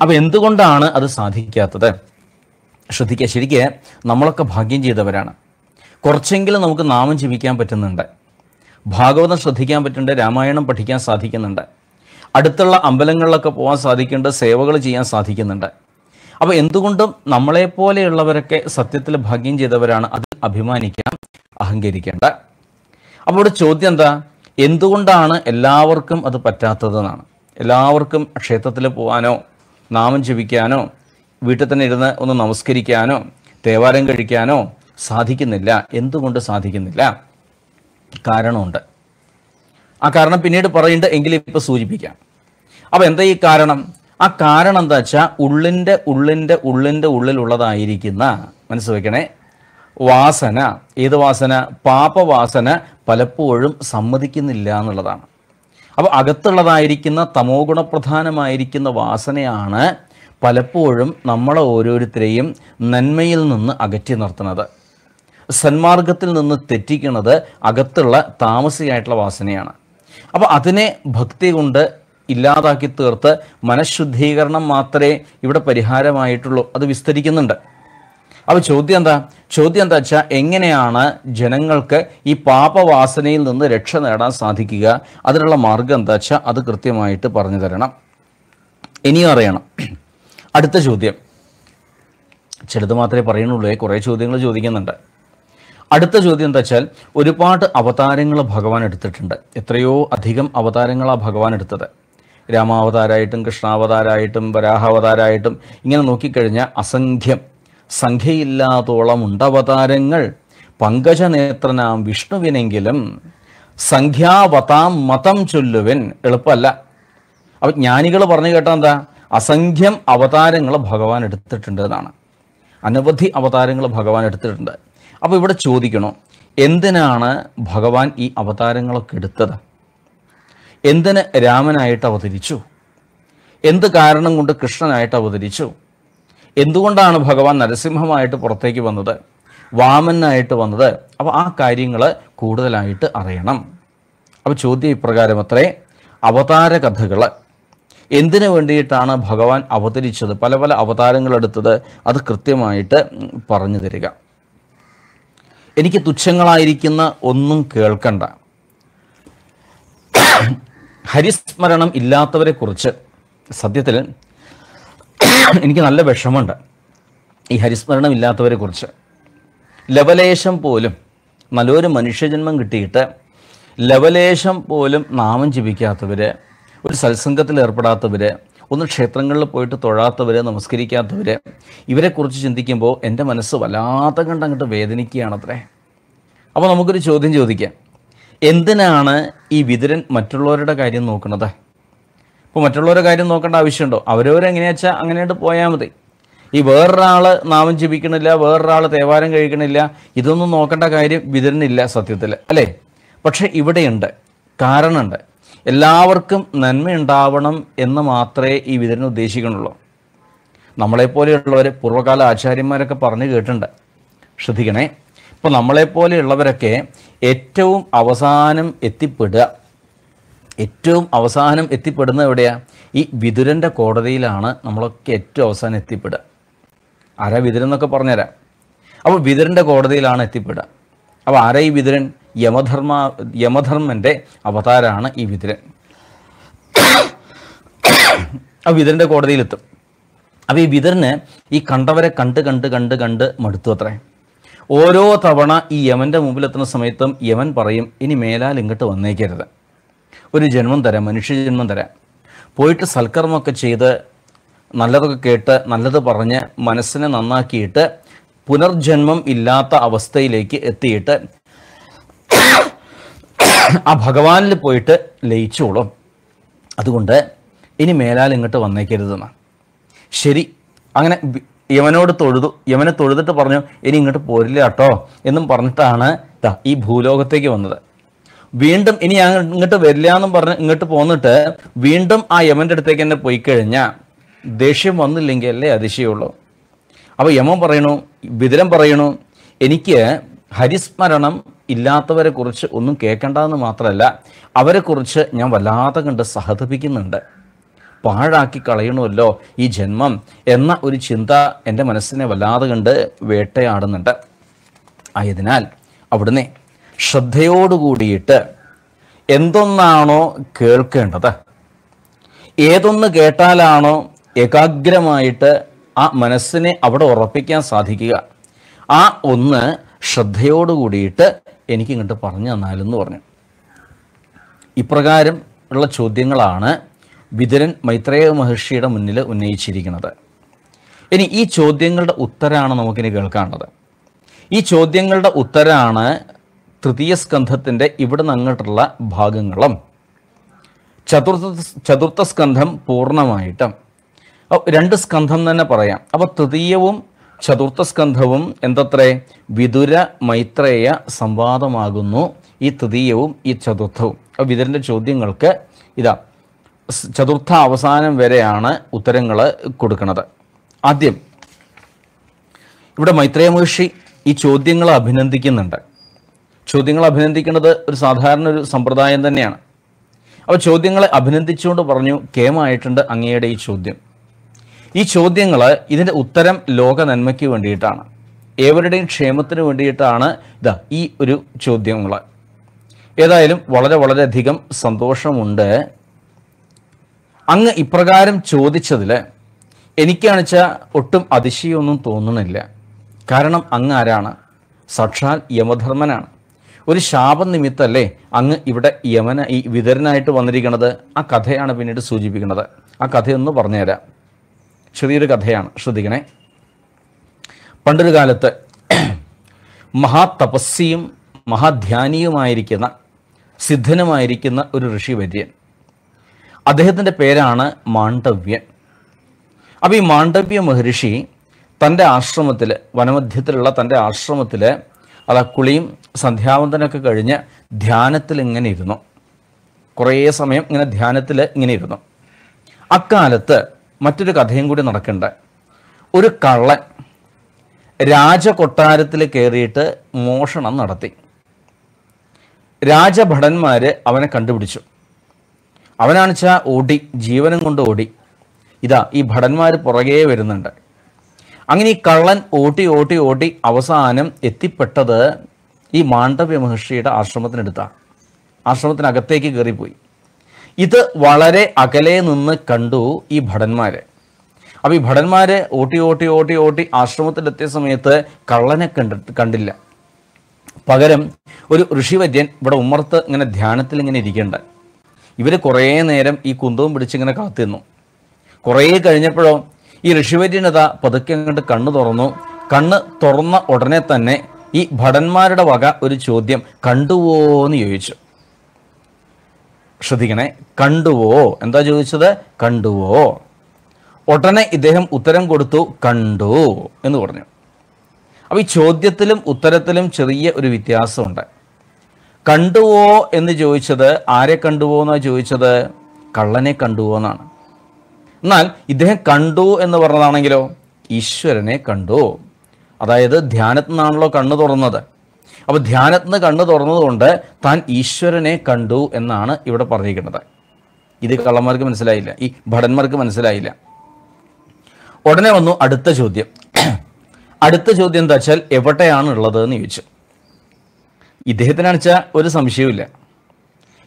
അപ്പോൾ എന്തുകൊണ്ടാണ് അത് സാധിക്കാത്തത് ശ്രദ്ധിക്കുക ശരിക്ക് നമ്മളൊക്കെ ഭാഗ്യം ചെയ്തവരാണ് കുറച്ചെങ്കിലും നമുക്ക് നാമം ജപിക്കാൻ പറ്റുന്നുണ്ട് ഭാഗവതം ശ്രദ്ധിക്കാൻ പറ്റുന്നുണ്ട് രാമായണം പഠിക്കാൻ സാധിക്കുന്നുണ്ട് അടുത്തുള്ള അമ്പലങ്ങളിലൊക്കെ പോകാൻ സാധിക്കുന്നുണ്ട് സേവകൾ ചെയ്യാൻ സാധിക്കുന്നുണ്ട് അപ്പോൾ എന്തുകൊണ്ടും നമ്മളെപ്പോലെയുള്ളവരൊക്കെ സത്യത്തിൽ ഭാഗ്യം ചെയ്തവരാണ് അതിൽ അഭിമാനിക്കാൻ അഹങ്കരിക്കേണ്ട അപ്പോൾ ഇവിടെ ചോദ്യം എന്താ എന്തുകൊണ്ടാണ് എല്ലാവർക്കും അത് പറ്റാത്തതെന്നാണ് എല്ലാവർക്കും ക്ഷേത്രത്തിൽ പോകാനോ നാമം ജപിക്കാനോ വീട്ടിൽ തന്നെ ഇരുന്ന് ഒന്ന് നമസ്കരിക്കാനോ ദേവാലയം കഴിക്കാനോ സാധിക്കുന്നില്ല എന്തുകൊണ്ട് സാധിക്കുന്നില്ല കാരണമുണ്ട് ആ കാരണം പിന്നീട് പറയുന്നുണ്ട് എങ്കിലും ഇപ്പോൾ സൂചിപ്പിക്കാം അപ്പോൾ എന്താ ഈ കാരണം ആ കാരണം എന്താ വെച്ചാൽ ഉള്ളിൻ്റെ ഉള്ളിൻ്റെ ഉള്ളിൻ്റെ ഉള്ളിലുള്ളതായിരിക്കുന്ന മനസ്സുവെക്കണേ വാസന ഏത് വാസന പാപവാസന പലപ്പോഴും സമ്മതിക്കുന്നില്ല എന്നുള്ളതാണ് അപ്പോൾ അകത്തുള്ളതായിരിക്കുന്ന തമോ ഗുണപ്രധാനമായിരിക്കുന്ന വാസനയാണ് പലപ്പോഴും നമ്മളെ ഓരോരുത്തരെയും നന്മയിൽ നിന്ന് അകറ്റി നിർത്തുന്നത് സന്മാർഗത്തിൽ നിന്ന് തെറ്റിക്കുന്നത് അകത്തുള്ള താമസിയായിട്ടുള്ള വാസനയാണ് അപ്പോൾ അതിനെ ഭക്തി കൊണ്ട് ഇല്ലാതാക്കി തീർത്ത് മനഃശുദ്ധീകരണം മാത്രമേ ഇവിടെ പരിഹാരമായിട്ടുള്ളൂ അത് വിസ്തരിക്കുന്നുണ്ട് അപ്പോൾ ചോദ്യം എന്താ ചോദ്യം എന്താ വെച്ചാൽ എങ്ങനെയാണ് ജനങ്ങൾക്ക് ഈ പാപവാസനയിൽ നിന്ന് രക്ഷ നേടാൻ സാധിക്കുക അതിനുള്ള മാർഗം എന്താ വെച്ചാൽ അത് കൃത്യമായിട്ട് പറഞ്ഞു തരണം ഇനിയും അറിയണം അടുത്ത ചോദ്യം ചിലത് മാത്രമേ പറയുന്നുള്ളൂ കുറേ ചോദ്യങ്ങൾ ചോദിക്കുന്നുണ്ട് അടുത്ത ചോദ്യം എന്താ വെച്ചാൽ ഒരുപാട് അവതാരങ്ങൾ ഭഗവാൻ എടുത്തിട്ടുണ്ട് എത്രയോ അധികം അവതാരങ്ങളാണ് ഭഗവാൻ എടുത്തത് രാമാവതാരായിട്ടും കൃഷ്ണാവതാരായിട്ടും വരാഹാവതാരായിട്ടും ഇങ്ങനെ നോക്കിക്കഴിഞ്ഞാൽ അസംഖ്യം സംഖ്യയില്ലാത്തോളം ഉണ്ടവതാരങ്ങൾ പങ്കജനേത്രനാം വിഷ്ണുവിനെങ്കിലും സംഖ്യാവതാം മതം ചൊല്ലുവൻ എളുപ്പമല്ല അപ്പം ജ്ഞാനികൾ പറഞ്ഞു കേട്ടാ എന്താ അസംഖ്യം അവതാരങ്ങൾ ഭഗവാൻ എടുത്തിട്ടുണ്ട് എന്നാണ് അനവധി അവതാരങ്ങൾ ഭഗവാൻ എടുത്തിട്ടുണ്ട് അപ്പോൾ ഇവിടെ ചോദിക്കണോ എന്തിനാണ് ഭഗവാൻ ഈ അവതാരങ്ങളൊക്കെ എടുത്തത് എന്തിന് രാമനായിട്ട് അവതരിച്ചു എന്ത് കാരണം കൊണ്ട് കൃഷ്ണനായിട്ട് അവതരിച്ചു എന്തുകൊണ്ടാണ് ഭഗവാൻ നരസിംഹമായിട്ട് പുറത്തേക്ക് വന്നത് വാമനായിട്ട് വന്നത് അപ്പോൾ ആ കാര്യങ്ങൾ കൂടുതലായിട്ട് അറിയണം അപ്പോൾ ചോദ്യം ഇപ്രകാരം അത്രേ അവതാര കഥകൾ എന്തിനു വേണ്ടിയിട്ടാണ് ഭഗവാൻ അവതരിച്ചത് പല പല അവതാരങ്ങൾ എടുത്തത് അത് കൃത്യമായിട്ട് പറഞ്ഞു തരിക എനിക്ക് തുച്ഛങ്ങളായിരിക്കുന്ന ഒന്നും കേൾക്കണ്ട ഹരിസ്മരണം ഇല്ലാത്തവരെക്കുറിച്ച് സത്യത്തിൽ എനിക്ക് നല്ല വിഷമമുണ്ട് ഈ ഹരിസ്മരണം ഇല്ലാത്തവരെക്കുറിച്ച് ലവലേശം പോലും നല്ലൊരു മനുഷ്യജന്മം കിട്ടിയിട്ട് ലവലേശം പോലും നാമം ജപിക്കാത്തവർ ഒരു സത്സംഗത്തിൽ ഏർപ്പെടാത്തവർ ഒന്ന് ക്ഷേത്രങ്ങളിൽ പോയിട്ട് തൊഴാത്തവരെ നമസ്കരിക്കാത്തവരെ ഇവരെക്കുറിച്ച് ചിന്തിക്കുമ്പോൾ എൻ്റെ മനസ്സ് വല്ലാത്ത കണ്ട് അങ്ങോട്ട് വേദനിക്കുകയാണത്രേ അപ്പോൾ നമുക്കൊരു ചോദ്യം ചോദിക്കാം എന്തിനാണ് ഈ വിതുരൻ മറ്റുള്ളവരുടെ കാര്യം നോക്കുന്നത് ഇപ്പോൾ മറ്റുള്ളവരുടെ കാര്യം നോക്കേണ്ട ആവശ്യമുണ്ടോ അവരവരെങ്ങനെയാ വെച്ചാൽ അങ്ങനെയായിട്ട് പോയാൽ മതി ഈ വേറൊരാൾ നാമം ജപിക്കണില്ല വേറൊരാൾ തേവാരം കഴിക്കണില്ല ഇതൊന്നും നോക്കേണ്ട കാര്യം വിതുരനില്ല സത്യത്തിൽ അല്ലേ പക്ഷേ ഇവിടെയുണ്ട് കാരണമുണ്ട് എല്ലാവർക്കും നന്മയുണ്ടാവണം എന്ന് മാത്രമേ ഈ വിതരണം ഉദ്ദേശിക്കുന്നുള്ളൂ നമ്മളെപ്പോലെയുള്ളവർ പൂർവ്വകാല ആചാര്യന്മാരൊക്കെ പറഞ്ഞു കേട്ടിട്ടുണ്ട് ശ്രദ്ധിക്കണേ ഇപ്പോൾ നമ്മളെപ്പോലെയുള്ളവരൊക്കെ ഏറ്റവും അവസാനം എത്തിപ്പെടുക ഏറ്റവും അവസാനം എത്തിപ്പെടുന്ന എവിടെയാണ് ഈ വിതുരൻ്റെ കോടതിയിലാണ് നമ്മളൊക്കെ ഏറ്റവും അവസാനം എത്തിപ്പെടുക ആരാ വിതുരൻ എന്നൊക്കെ പറഞ്ഞുതരാം അപ്പോൾ വിതുരൻ്റെ കോടതിയിലാണ് എത്തിപ്പെടുക അപ്പോൾ ആരാ ഈ വിതുരൻ യമധർമ്മ യമധർമ്മൻ്റെ അവതാരമാണ് ഈ വിതിരൻ ആ വിതുരൻ്റെ കോടതിയിലെത്തും അപ്പം ഈ വിതുരന് ഈ കണ്ടവരെ കണ്ട് കണ്ട് കണ്ട് കണ്ട് മടുത്തു അത്രേ ഓരോ തവണ ഈ യമൻ്റെ മുമ്പിലെത്തുന്ന സമയത്തും യമൻ പറയും ഇനി മേലാൽ ഇങ്ങോട്ട് വന്നേക്കരുത് ഒരു ജന്മം തരാം മനുഷ്യ ജന്മം തരാം പോയിട്ട് സൽക്കർമ്മമൊക്കെ ചെയ്ത് നല്ലതൊക്കെ കേട്ട് നല്ലത് പറഞ്ഞ് മനസ്സിനെ നന്നാക്കിയിട്ട് പുനർജന്മം ഇല്ലാത്ത അവസ്ഥയിലേക്ക് എത്തിയിട്ട് ആ ഭഗവാനിൽ പോയിട്ട് ലയിച്ചോളും അതുകൊണ്ട് ഇനി മേലാൽ ഇങ്ങോട്ട് വന്നേക്കരുതെന്ന് ശരി അങ്ങനെ യവനോട് തൊഴുതു യവനെ തൊഴുതിട്ട് പറഞ്ഞു ഇനി ഇങ്ങോട്ട് പോരില്ല കേട്ടോ എന്നും പറഞ്ഞിട്ടാണ് ഈ ഭൂലോകത്തേക്ക് വന്നത് വീണ്ടും ഇനി ഞാൻ ഇങ്ങോട്ട് വരില്ല എന്നും പറഞ്ഞ് ഇങ്ങോട്ട് പോന്നിട്ട് വീണ്ടും ആ യമൻ്റെ അടുത്തേക്ക് തന്നെ പോയി കഴിഞ്ഞാൽ ദേഷ്യം വന്നില്ലെങ്കിൽ അല്ലേ അതിശയുള്ളൂ അപ്പോൾ യമൻ പറയണു വിതിരം പറയണു എനിക്ക് ഹരിസ്മരണം ഇല്ലാത്തവരെ കുറിച്ച് ഒന്നും കേൾക്കേണ്ടതെന്ന് മാത്രമല്ല അവരെക്കുറിച്ച് ഞാൻ വല്ലാതെ കണ്ട് സഹതപിക്കുന്നുണ്ട് പാഴാക്കി കളയണമല്ലോ ഈ ജന്മം എന്ന ഒരു ചിന്ത എൻ്റെ മനസ്സിനെ വല്ലാതെ കണ്ട് വേട്ടയാടുന്നുണ്ട് ആയതിനാൽ അവിടുന്ന് ശ്രദ്ധയോടുകൂടിയിട്ട് എന്തൊന്നാണോ കേൾക്കേണ്ടത് ഏതൊന്ന് കേട്ടാലാണോ ഏകാഗ്രമായിട്ട് ആ മനസ്സിനെ അവിടെ ഉറപ്പിക്കാൻ സാധിക്കുക ആ ഒന്ന് ശ്രദ്ധയോടുകൂടിയിട്ട് എനിക്ക് പറഞ്ഞു പറഞ്ഞു എന്ന് പറഞ്ഞു ഇപ്രകാരം ഉള്ള ചോദ്യങ്ങളാണ് വിതുരൻ മൈത്രേയ മഹർഷിയുടെ മുന്നിൽ ഉന്നയിച്ചിരിക്കുന്നത് ഇനി ഈ ചോദ്യങ്ങളുടെ ഉത്തരമാണ് നമുക്കിനി കേൾക്കാനുള്ളത് ഈ ചോദ്യങ്ങളുടെ ഉത്തരമാണ് തൃതീയ സ്കന്ധത്തിൻ്റെ ഇവിടുന്ന് അങ്ങോട്ടുള്ള ഭാഗങ്ങളും ചതുർത്ഥ ചതുർത്ഥ സ്കന്ധം പൂർണ്ണമായിട്ടും രണ്ട് സ്കന്ധം തന്നെ പറയാം അപ്പോൾ തൃതീയവും ചതുർത്ഥസ്കന്ധവും എന്തത്രേ വിതുര മൈത്രേയ സംവാദമാകുന്നു ഈ തൃതീയവും ഈ ചതുർത്ഥവും വിതുരൻ്റെ ചോദ്യങ്ങൾക്ക് ഇതാ ചതുർത്ഥ അവസാനം വരെയാണ് ഉത്തരങ്ങൾ കൊടുക്കുന്നത് ആദ്യം ഇവിടെ മൈത്രേയ മഹർഷി ഈ ചോദ്യങ്ങളെ അഭിനന്ദിക്കുന്നുണ്ട് ചോദ്യങ്ങൾ അഭിനന്ദിക്കുന്നത് ഒരു സാധാരണ ഒരു സമ്പ്രദായം തന്നെയാണ് അപ്പോൾ ചോദ്യങ്ങളെ അഭിനന്ദിച്ചുകൊണ്ട് പറഞ്ഞു കേമായിട്ടുണ്ട് അങ്ങയുടെ ഈ ചോദ്യം ഈ ചോദ്യങ്ങൾ ഇതിൻ്റെ ഉത്തരം ലോക നന്മയ്ക്ക് വേണ്ടിയിട്ടാണ് ഏവരുടെയും ക്ഷേമത്തിന് വേണ്ടിയിട്ടാണ് ഇതാ ഈ ഒരു ചോദ്യങ്ങൾ ഏതായാലും വളരെ വളരെയധികം സന്തോഷമുണ്ട് അങ്ങ് ഇപ്രകാരം ചോദിച്ചതിൽ എനിക്കാണിച്ച ഒട്ടും അതിശയമൊന്നും തോന്നുന്നില്ല കാരണം അങ്ങ് ആരാണ് സാക്ഷാൽ യമധർമ്മനാണ് ഒരു നിമിത്തല്ലേ അങ്ങ് ഇവിടെ യമന ഈ വിതരനായിട്ട് വന്നിരിക്കുന്നത് ആ കഥയാണ് പിന്നീട് സൂചിപ്പിക്കുന്നത് ആ കഥയൊന്ന് പറഞ്ഞുതരാം ചെറിയൊരു കഥയാണ് ശ്രദ്ധിക്കണേ പണ്ടൊരു കാലത്ത് മഹാതപസ്സിയും മഹാധ്യാനിയുമായിരിക്കുന്ന സിദ്ധനുമായിരിക്കുന്ന ഒരു ഋഷി വര്യൻ അദ്ദേഹത്തിൻ്റെ പേരാണ് മാണ്ഡവ്യൻ അപ്പോൾ ഈ മാണ്ഡവ്യ മഹർഷി തൻ്റെ ആശ്രമത്തിൽ വനമധ്യത്തിലുള്ള തൻ്റെ ആശ്രമത്തിൽ അത് കുളിയും സന്ധ്യാവന്തനൊക്കെ കഴിഞ്ഞ് ധ്യാനത്തിൽ ഇങ്ങനെ ഇരുന്നു കുറേ സമയം ഇങ്ങനെ ധ്യാനത്തിൽ ഇങ്ങനെ ഇരുന്നു അക്കാലത്ത് മറ്റൊരു കഥയും കൂടി നടക്കണ്ട ഒരു കള്ളൻ രാജകൊട്ടാരത്തിൽ കയറിയിട്ട് മോഷണം നടത്തി രാജഭടന്മാർ അവനെ കണ്ടുപിടിച്ചു അവനാണിച്ചാൽ ഓടി ജീവനും കൊണ്ട് ഓടി ഇതാ ഈ ഭടന്മാർ പുറകേ വരുന്നുണ്ട് അങ്ങനെ ഈ കള്ളൻ ഓട്ടി ഓട്ടി ഓട്ടി അവസാനം എത്തിപ്പെട്ടത് ഈ മാണ്ഡവ്യ മഹർഷിയുടെ ആശ്രമത്തിനടുത്താണ് ആശ്രമത്തിനകത്തേക്ക് കയറിപ്പോയി ഇത് വളരെ അകലെ നിന്ന് കണ്ടു ഈ ഭടന്മാരെ അപ്പോൾ ഈ ഭടന്മാരെ ഓട്ടി ഓട്ടി ഓട്ടി ഓട്ടി ആശ്രമത്തിലെത്തിയ സമയത്ത് കള്ളനെ കണ്ട കണ്ടില്ല പകരം ഒരു ഋഷിവര്യൻ ഇവിടെ ഉമ്മർത്ത് ഇങ്ങനെ ധ്യാനത്തിൽ ഇങ്ങനെ ഇരിക്കേണ്ട ഇവർ കുറേ നേരം ഈ കുന്തവും പിടിച്ചിങ്ങനെ കാത്തിരുന്നു കുറേ കഴിഞ്ഞപ്പോഴോ ഈ ഋഷിവര്യനത പതുക്കെ അങ്ങോട്ട് കണ്ണ് തുറന്നു കണ്ണ് തുറന്ന ഉടനെ തന്നെ ഈ ഭടന്മാരുടെ വക ഒരു ചോദ്യം കണ്ടുവോ എന്ന് ചോദിച്ചു ശ്രദ്ധിക്കണേ കണ്ടുവോ എന്താ ചോദിച്ചത് കണ്ടുവോ ഉടനെ ഇദ്ദേഹം ഉത്തരം കൊടുത്തു കണ്ടു എന്ന് പറഞ്ഞു അപ്പം ഈ ചോദ്യത്തിലും ഉത്തരത്തിലും ചെറിയ ഒരു വ്യത്യാസമുണ്ട് കണ്ടുവോ എന്ന് ചോദിച്ചത് ആരെ കണ്ടുവോ എന്നാ ചോദിച്ചത് കള്ളനെ കണ്ടുവോ എന്നാണ് എന്നാൽ ഇദ്ദേഹം കണ്ടു എന്ന് പറഞ്ഞതാണെങ്കിലോ ഈശ്വരനെ കണ്ടു അതായത് ധ്യാനത്തിൽ നിന്നാണല്ലോ കണ്ണു തുറന്നത് അപ്പൊ ധ്യാനത്തിന് കണ്ണു തുറന്നതുകൊണ്ട് താൻ ഈശ്വരനെ കണ്ടു എന്നാണ് ഇവിടെ പറഞ്ഞിരിക്കുന്നത് ഇത് കള്ളന്മാർക്ക് മനസ്സിലായില്ല ഈ ഭടന്മാർക്ക് മനസ്സിലായില്ല ഉടനെ വന്നു അടുത്ത ചോദ്യം അടുത്ത ചോദ്യം എന്താ വെച്ചാൽ എവിടെയാണ് ഉള്ളത് എന്ന് ചോദിച്ചു ഇദ്ദേഹത്തിനാണ് വെച്ചാൽ ഒരു സംശയവുമില്ല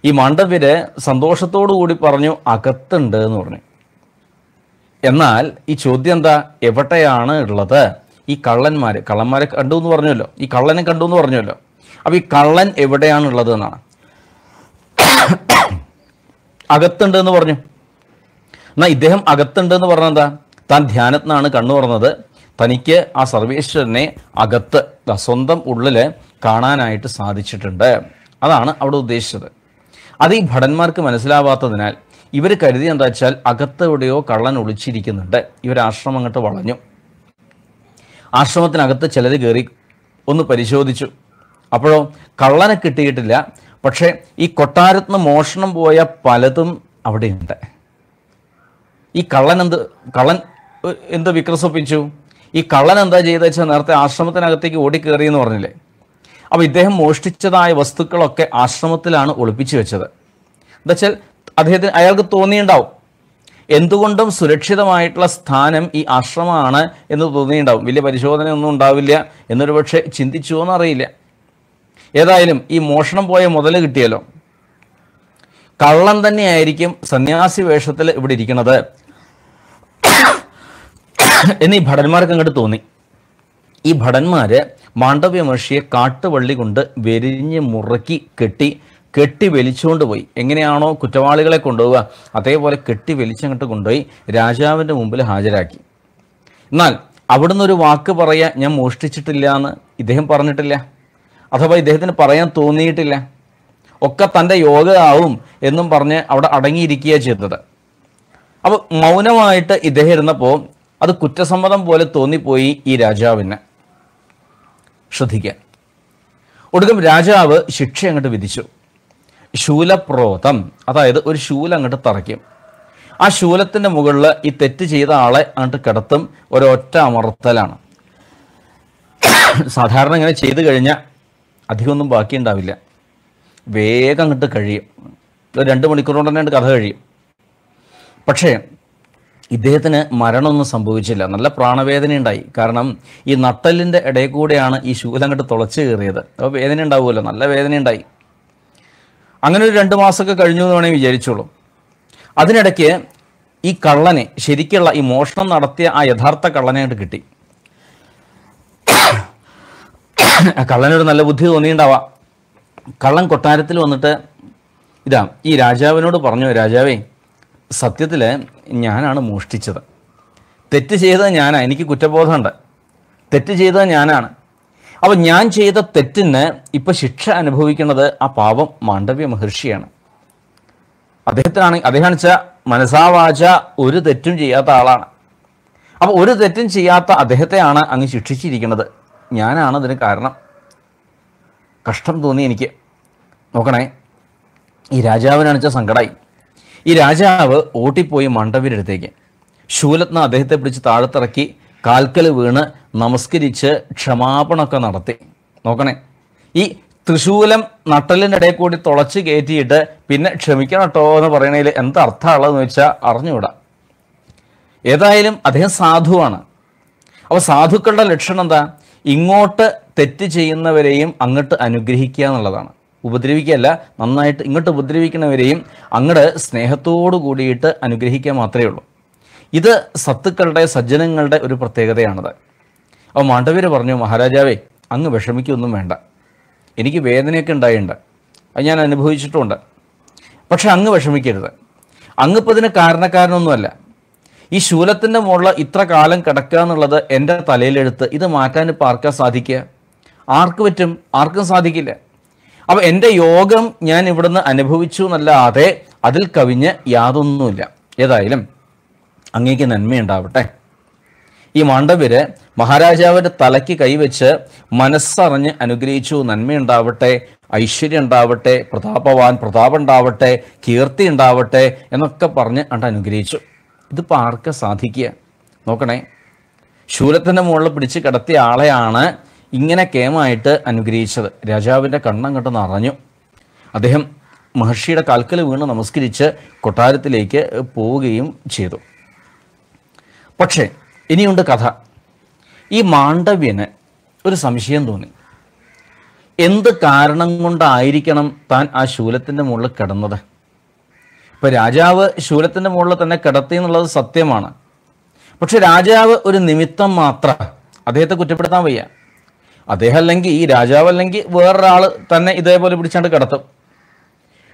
ഈ മണ്ഡവ്യര് സന്തോഷത്തോടു കൂടി പറഞ്ഞു അകത്തുണ്ട് എന്ന് പറഞ്ഞു എന്നാൽ ഈ ചോദ്യം എന്താ എവിടെയാണ് ഉള്ളത് ഈ കള്ളന്മാർ കള്ളന്മാരെ കണ്ടു എന്ന് പറഞ്ഞല്ലോ ഈ കള്ളനെ കണ്ടു എന്ന് പറഞ്ഞല്ലോ അപ്പോൾ ഈ കള്ളൻ എവിടെയാണുള്ളത് എന്നാണ് അകത്തുണ്ട് എന്ന് പറഞ്ഞു എന്നാൽ ഇദ്ദേഹം അകത്തുണ്ട് എന്ന് പറഞ്ഞെന്താ താൻ ധ്യാനത്തിനാണ് കണ്ണു പറഞ്ഞത് തനിക്ക് ആ സർവേശ്വരനെ അകത്ത് സ്വന്തം ഉള്ളിൽ കാണാനായിട്ട് സാധിച്ചിട്ടുണ്ട് അതാണ് അവിടെ ഉദ്ദേശിച്ചത് അത് ഈ ഭടന്മാർക്ക് മനസ്സിലാവാത്തതിനാൽ ഇവർ കരുതി എന്താ വെച്ചാൽ അകത്തെവിടെയോ കള്ളൻ ഒളിച്ചിരിക്കുന്നുണ്ട് ഇവർ അങ്ങോട്ട് വളഞ്ഞു ആശ്രമത്തിനകത്ത് ചിലർ കയറി ഒന്ന് പരിശോധിച്ചു അപ്പോഴോ കള്ളനെ കിട്ടിയിട്ടില്ല പക്ഷേ ഈ കൊട്ടാരത്തിന് മോഷണം പോയ പലതും അവിടെയുണ്ട് ഈ കള്ളൻ എന്ത് കള്ളൻ എന്ത് വികസിപ്പിച്ചു ഈ കള്ളൻ എന്താ ചെയ്തെന്ന് നേരത്തെ ആശ്രമത്തിനകത്തേക്ക് ഓടിക്കേറി എന്ന് പറഞ്ഞില്ലേ അപ്പോൾ ഇദ്ദേഹം മോഷ്ടിച്ചതായ വസ്തുക്കളൊക്കെ ആശ്രമത്തിലാണ് ഒളിപ്പിച്ചു വെച്ചത് എന്താ വെച്ചാൽ അദ്ദേഹത്തിന് അയാൾക്ക് തോന്നിയിട്ടുണ്ടാവും എന്തുകൊണ്ടും സുരക്ഷിതമായിട്ടുള്ള സ്ഥാനം ഈ ആശ്രമമാണ് എന്ന് തോന്നിയിട്ടുണ്ടാവും വലിയ പരിശോധന ഒന്നും ഉണ്ടാവില്ല എന്നൊരു പക്ഷേ ചിന്തിച്ചു എന്നറിയില്ല ഏതായാലും ഈ മോഷണം പോയ മുതൽ കിട്ടിയല്ലോ കള്ളൻ തന്നെയായിരിക്കും സന്യാസി വേഷത്തിൽ ഇവിടെ ഇരിക്കുന്നത് എന്നീ ഭടന്മാർക്ക് അങ്ങോട്ട് തോന്നി ഈ ഭടന്മാര് മാണ്ഡവ്യ മഹർഷിയെ കാട്ടുവള്ളി കൊണ്ട് വെരിഞ്ഞ് മുറുക്കി കെട്ടി കെട്ടി വലിച്ചുകൊണ്ട് പോയി എങ്ങനെയാണോ കുറ്റവാളികളെ കൊണ്ടുപോവുക അതേപോലെ കെട്ടി വലിച്ചങ്ങോട്ട് കൊണ്ടുപോയി രാജാവിൻ്റെ മുമ്പിൽ ഹാജരാക്കി എന്നാൽ അവിടുന്ന് ഒരു വാക്ക് പറയാൻ ഞാൻ മോഷ്ടിച്ചിട്ടില്ല എന്ന് ഇദ്ദേഹം പറഞ്ഞിട്ടില്ല അഥവാ ഇദ്ദേഹത്തിന് പറയാൻ തോന്നിയിട്ടില്ല ഒക്കെ തൻ്റെ യോഗ ആവും എന്നും പറഞ്ഞ് അവിടെ അടങ്ങിയിരിക്കുക ചെയ്തത് അപ്പോൾ മൗനമായിട്ട് ഇദ്ദേഹം ഇരുന്നപ്പോൾ അത് കുറ്റസമ്മതം പോലെ തോന്നിപ്പോയി ഈ രാജാവിന് ശ്രദ്ധിക്കാൻ ഒടുക്കം രാജാവ് ശിക്ഷ അങ്ങോട്ട് വിധിച്ചു ശൂലപ്രോതം അതായത് ഒരു ശൂലം അങ്ങോട്ട് തറയ്ക്കും ആ ശൂലത്തിൻ്റെ മുകളിൽ ഈ തെറ്റ് ചെയ്ത ആളെ അങ്ങോട്ട് കിടത്തും ഒരൊറ്റ അമർത്തലാണ് സാധാരണ ഇങ്ങനെ ചെയ്തു കഴിഞ്ഞാൽ അധികമൊന്നും ബാക്കിയുണ്ടാവില്ല വേഗം അങ്ങോട്ട് കഴിയും ഒരു രണ്ട് മണിക്കൂർ കൊണ്ട് തന്നെ കഥ കഴിയും പക്ഷേ ഇദ്ദേഹത്തിന് മരണമൊന്നും സംഭവിച്ചില്ല നല്ല പ്രാണവേദന ഉണ്ടായി കാരണം ഈ നട്ടലിൻ്റെ ഇടയിൽ കൂടെയാണ് ഈ ശൂലം അങ്ങോട്ട് തുളച്ച് കയറിയത് അപ്പോൾ വേദന ഉണ്ടാവുമല്ലോ നല്ല വേദന ഉണ്ടായി അങ്ങനെ ഒരു രണ്ട് മാസമൊക്കെ കഴിഞ്ഞു എന്ന് വേണമെങ്കിൽ വിചാരിച്ചോളൂ അതിനിടയ്ക്ക് ഈ കള്ളനെ ശരിക്കുള്ള ഈ മോഷണം നടത്തിയ ആ യഥാർത്ഥ കള്ളനായിട്ട് കിട്ടി കള്ളനൊരു നല്ല ബുദ്ധി തോന്നിയിട്ടുണ്ടാവാം കള്ളൻ കൊട്ടാരത്തിൽ വന്നിട്ട് ഇതാ ഈ രാജാവിനോട് പറഞ്ഞു രാജാവേ സത്യത്തിൽ ഞാനാണ് മോഷ്ടിച്ചത് തെറ്റ് ചെയ്തത് ഞാനാണ് എനിക്ക് കുറ്റബോധമുണ്ട് തെറ്റ് ചെയ്തത് ഞാനാണ് അപ്പം ഞാൻ ചെയ്ത തെറ്റിന് ഇപ്പം ശിക്ഷ അനുഭവിക്കുന്നത് ആ പാവം മാണ്ഡവ്യ മഹർഷിയാണ് അദ്ദേഹത്തിനാണ് അദ്ദേഹം വെച്ചാൽ മനസാവാച ഒരു തെറ്റും ചെയ്യാത്ത ആളാണ് അപ്പോൾ ഒരു തെറ്റും ചെയ്യാത്ത അദ്ദേഹത്തെയാണ് അങ്ങ് ശിക്ഷിച്ചിരിക്കുന്നത് ഞാനാണ് അതിന് കാരണം കഷ്ടം തോന്നി എനിക്ക് നോക്കണേ ഈ രാജാവിനാണ് വെച്ചാൽ സങ്കടമായി ഈ രാജാവ് ഓട്ടിപ്പോയി മണ്ഡവിൻ്റെ അടുത്തേക്ക് ശൂലത്ന അദ്ദേഹത്തെ പിടിച്ച് താഴത്തിറക്കി കാൽക്കൽ വീണ് നമസ്കരിച്ച് ക്ഷമാപണമൊക്കെ നടത്തി നോക്കണേ ഈ തൃശൂലം നട്ടലിൻ്റെ ഇടയിൽ കൂടി തുളച്ച് കയറ്റിയിട്ട് പിന്നെ ക്ഷമിക്കണം കേട്ടോ എന്ന് പറയണതിൽ എന്താ അർത്ഥമുള്ളതെന്ന് വെച്ചാൽ അറിഞ്ഞുകൂടാ ഏതായാലും അദ്ദേഹം സാധുവാണ് അപ്പോൾ സാധുക്കളുടെ ലക്ഷണം എന്താ ഇങ്ങോട്ട് തെറ്റ് ചെയ്യുന്നവരെയും അങ്ങോട്ട് അനുഗ്രഹിക്കുക എന്നുള്ളതാണ് ഉപദ്രവിക്കുകയല്ല നന്നായിട്ട് ഇങ്ങോട്ട് ഉപദ്രവിക്കുന്നവരെയും അങ്ങോട്ട് സ്നേഹത്തോടു കൂടിയിട്ട് അനുഗ്രഹിക്കുക മാത്രമേ ഉള്ളൂ ഇത് സത്തുക്കളുടെ സജ്ജനങ്ങളുടെ ഒരു പ്രത്യേകതയാണത് അപ്പോൾ മാണ്ഡവ്യർ പറഞ്ഞു മഹാരാജാവേ അങ്ങ് വിഷമിക്കൊന്നും വേണ്ട എനിക്ക് വേദനയൊക്കെ ഉണ്ടായിട്ടുണ്ട് അത് ഞാൻ അനുഭവിച്ചിട്ടുമുണ്ട് പക്ഷെ അങ്ങ് വിഷമിക്കരുത് അങ്ങിപ്പോൾ ഇതിന് കാരണക്കാരനൊന്നുമല്ല ഈ ശൂലത്തിൻ്റെ മുകളിൽ ഇത്ര കാലം കിടക്കുക എന്നുള്ളത് എൻ്റെ തലയിലെടുത്ത് ഇത് മാറ്റാൻ ഇപ്പോൾ ആർക്കാ സാധിക്കുക ആർക്ക് പറ്റും ആർക്കും സാധിക്കില്ല അപ്പോൾ എൻ്റെ യോഗം ഞാൻ ഇവിടുന്ന് അനുഭവിച്ചു എന്നല്ലാതെ അതിൽ കവിഞ്ഞ് യാതൊന്നുമില്ല ഏതായാലും അങ്ങേക്ക് നന്മയുണ്ടാവട്ടെ ഈ മാണ്ഡവര് മഹാരാജാവിന്റെ തലയ്ക്ക് കൈവച്ച് മനസ്സറിഞ്ഞ് അനുഗ്രഹിച്ചു നന്മയുണ്ടാവട്ടെ ഐശ്വര്യം ഉണ്ടാവട്ടെ പ്രതാപവാൻ പ്രതാപം ഉണ്ടാവട്ടെ കീർത്തി ഉണ്ടാവട്ടെ എന്നൊക്കെ പറഞ്ഞ് അണ്ട് അനുഗ്രഹിച്ചു ഇതിപ്പോൾ ആർക്ക് സാധിക്കുക നോക്കണേ ശൂലത്തിൻ്റെ മുകളിൽ പിടിച്ച് കിടത്തിയ ആളെയാണ് ഇങ്ങനെ കേമായിട്ട് അനുഗ്രഹിച്ചത് രാജാവിൻ്റെ കണ്ണം കണ്ട് നിറഞ്ഞു അദ്ദേഹം മഹർഷിയുടെ കാൽക്കൽ വീണ് നമസ്കരിച്ച് കൊട്ടാരത്തിലേക്ക് പോവുകയും ചെയ്തു പക്ഷേ ഇനിയുണ്ട് കഥ ഈ മാണ്ഡവ്യന് ഒരു സംശയം തോന്നി എന്ത് കാരണം കൊണ്ടായിരിക്കണം താൻ ആ ശൂലത്തിൻ്റെ മുകളിൽ കിടന്നത് ഇപ്പം രാജാവ് ശൂലത്തിൻ്റെ മുകളിൽ തന്നെ കിടത്തി എന്നുള്ളത് സത്യമാണ് പക്ഷെ രാജാവ് ഒരു നിമിത്തം മാത്രം അദ്ദേഹത്തെ കുറ്റപ്പെടുത്താൻ വയ്യ അദ്ദേഹം അല്ലെങ്കിൽ ഈ രാജാവ് അല്ലെങ്കിൽ വേറൊരാൾ തന്നെ ഇതേപോലെ പിടിച്ചാണ്ട് കിടത്തും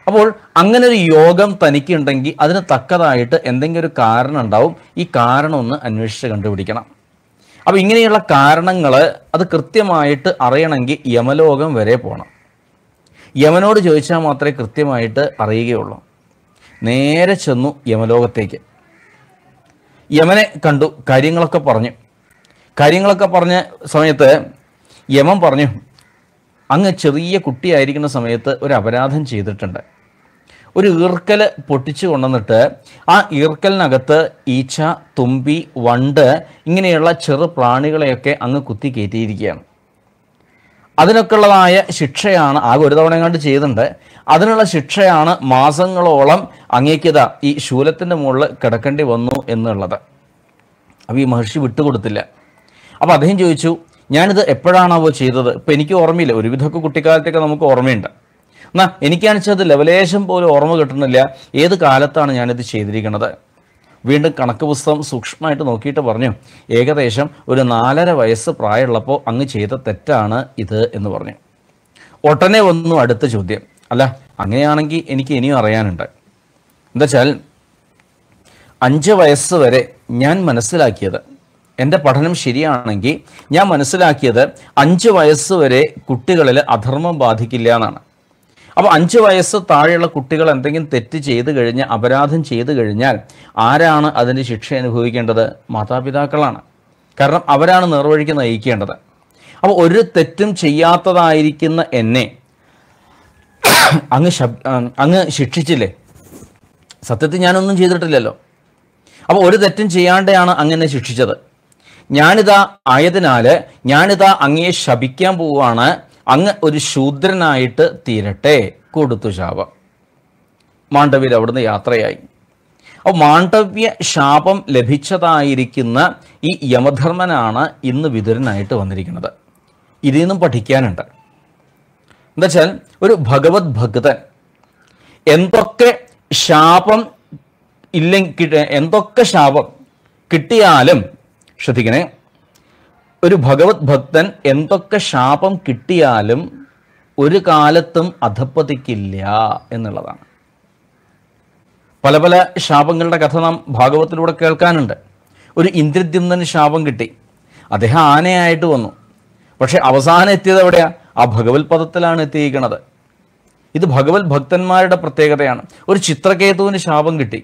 അപ്പോൾ അങ്ങനെ ഒരു യോഗം തനിക്കുണ്ടെങ്കിൽ അതിന് തക്കതായിട്ട് എന്തെങ്കിലും ഒരു കാരണം ഉണ്ടാവും ഈ കാരണം ഒന്ന് അന്വേഷിച്ച് കണ്ടുപിടിക്കണം അപ്പോൾ ഇങ്ങനെയുള്ള കാരണങ്ങൾ അത് കൃത്യമായിട്ട് അറിയണമെങ്കിൽ യമലോകം വരെ പോകണം യമനോട് ചോദിച്ചാൽ മാത്രമേ കൃത്യമായിട്ട് അറിയുകയുള്ളൂ നേരെ ചെന്നു യമലോകത്തേക്ക് യമനെ കണ്ടു കാര്യങ്ങളൊക്കെ പറഞ്ഞു കാര്യങ്ങളൊക്കെ പറഞ്ഞ സമയത്ത് യമൻ പറഞ്ഞു അങ്ങ് ചെറിയ കുട്ടിയായിരിക്കുന്ന സമയത്ത് ഒരു അപരാധം ചെയ്തിട്ടുണ്ട് ഒരു ഈർക്കൽ പൊട്ടിച്ചു കൊണ്ടുവന്നിട്ട് ആ ഈർക്കലിനകത്ത് ഈച്ച തുമ്പി വണ്ട് ഇങ്ങനെയുള്ള ചെറു പ്രാണികളെയൊക്കെ അങ്ങ് കുത്തി കയറ്റിയിരിക്കുകയാണ് അതിനൊക്കെയുള്ളതായ ശിക്ഷയാണ് ആകെ ഒരു തവണ കണ്ട് ചെയ്തിട്ടുണ്ട് അതിനുള്ള ശിക്ഷയാണ് മാസങ്ങളോളം അങ്ങേക്കിത ഈ ശൂലത്തിൻ്റെ മുകളിൽ കിടക്കേണ്ടി വന്നു എന്നുള്ളത് അപ്പം ഈ മഹർഷി വിട്ടുകൊടുത്തില്ല അപ്പോൾ അദ്ദേഹം ചോദിച്ചു ഞാനിത് എപ്പോഴാണാവോ ചെയ്തത് ഇപ്പം എനിക്ക് ഓർമ്മയില്ല ഒരുവിധമൊക്കെ കുട്ടിക്കാലത്തൊക്കെ നമുക്ക് ഓർമ്മയുണ്ട് എന്നാൽ എനിക്കാണിച്ചത് ലവലേശം പോലും ഓർമ്മ കിട്ടണില്ല ഏത് കാലത്താണ് ഞാനിത് ചെയ്തിരിക്കുന്നത് വീണ്ടും കണക്ക് പുസ്തകം സൂക്ഷ്മമായിട്ട് നോക്കിയിട്ട് പറഞ്ഞു ഏകദേശം ഒരു നാലര വയസ്സ് പ്രായമുള്ളപ്പോൾ അങ്ങ് ചെയ്ത തെറ്റാണ് ഇത് എന്ന് പറഞ്ഞു ഒട്ടനെ വന്നു അടുത്ത ചോദ്യം അല്ല അങ്ങനെയാണെങ്കിൽ എനിക്ക് ഇനിയും അറിയാനുണ്ട് എന്താച്ചാൽ അഞ്ച് വയസ്സ് വരെ ഞാൻ മനസ്സിലാക്കിയത് എൻ്റെ പഠനം ശരിയാണെങ്കിൽ ഞാൻ മനസ്സിലാക്കിയത് അഞ്ച് വയസ്സ് വരെ കുട്ടികളിൽ അധർമ്മം ബാധിക്കില്ല എന്നാണ് അപ്പോൾ അഞ്ച് വയസ്സ് താഴെയുള്ള കുട്ടികൾ എന്തെങ്കിലും തെറ്റ് ചെയ്തു കഴിഞ്ഞാൽ അപരാധം ചെയ്തു കഴിഞ്ഞാൽ ആരാണ് അതിൻ്റെ ശിക്ഷ അനുഭവിക്കേണ്ടത് മാതാപിതാക്കളാണ് കാരണം അവരാണ് നേർവഴിക്ക് നയിക്കേണ്ടത് അപ്പോൾ ഒരു തെറ്റും ചെയ്യാത്തതായിരിക്കുന്ന എന്നെ അങ്ങ് അങ്ങ് ശിക്ഷിച്ചില്ലേ സത്യത്തിൽ ഞാനൊന്നും ചെയ്തിട്ടില്ലല്ലോ അപ്പോൾ ഒരു തെറ്റും ചെയ്യാണ്ടെയാണ് അങ്ങനെ ശിക്ഷിച്ചത് ഞാനിതാ ആയതിനാൽ ഞാനിതാ അങ്ങയെ ശപിക്കാൻ പോവുകയാണ് അങ്ങ് ഒരു ശൂദ്രനായിട്ട് തീരട്ടെ കൊടുത്തു ശാപം മാണ്ഡവ്യർ അവിടുന്ന് യാത്രയായി അപ്പോൾ മാണ്ഡവ്യ ശാപം ലഭിച്ചതായിരിക്കുന്ന ഈ യമധർമ്മനാണ് ഇന്ന് വിതുരനായിട്ട് വന്നിരിക്കുന്നത് ഇതിൽ നിന്നും പഠിക്കാനുണ്ട് എന്താച്ചാൽ ഒരു ഭഗവത് ഭക്തൻ എന്തൊക്കെ ശാപം ഇല്ലെങ്കിൽ എന്തൊക്കെ ശാപം കിട്ടിയാലും ശ്രദ്ധിക്കണേ ഒരു ഭഗവത് ഭക്തൻ എന്തൊക്കെ ശാപം കിട്ടിയാലും ഒരു കാലത്തും അധപ്പതിക്കില്ല എന്നുള്ളതാണ് പല പല ശാപങ്ങളുടെ കഥ നാം ഭാഗവത്തിലൂടെ കേൾക്കാനുണ്ട് ഒരു ഇന്ദ്രദ്യുന്ദന് ശാപം കിട്ടി അദ്ദേഹം ആനയായിട്ട് വന്നു പക്ഷെ അവസാനം എത്തിയത് എവിടെയാണ് ആ ഭഗവത് പദത്തിലാണ് എത്തിയിരിക്കുന്നത് ഇത് ഭഗവത് ഭക്തന്മാരുടെ പ്രത്യേകതയാണ് ഒരു ചിത്രകേതുവിന് ശാപം കിട്ടി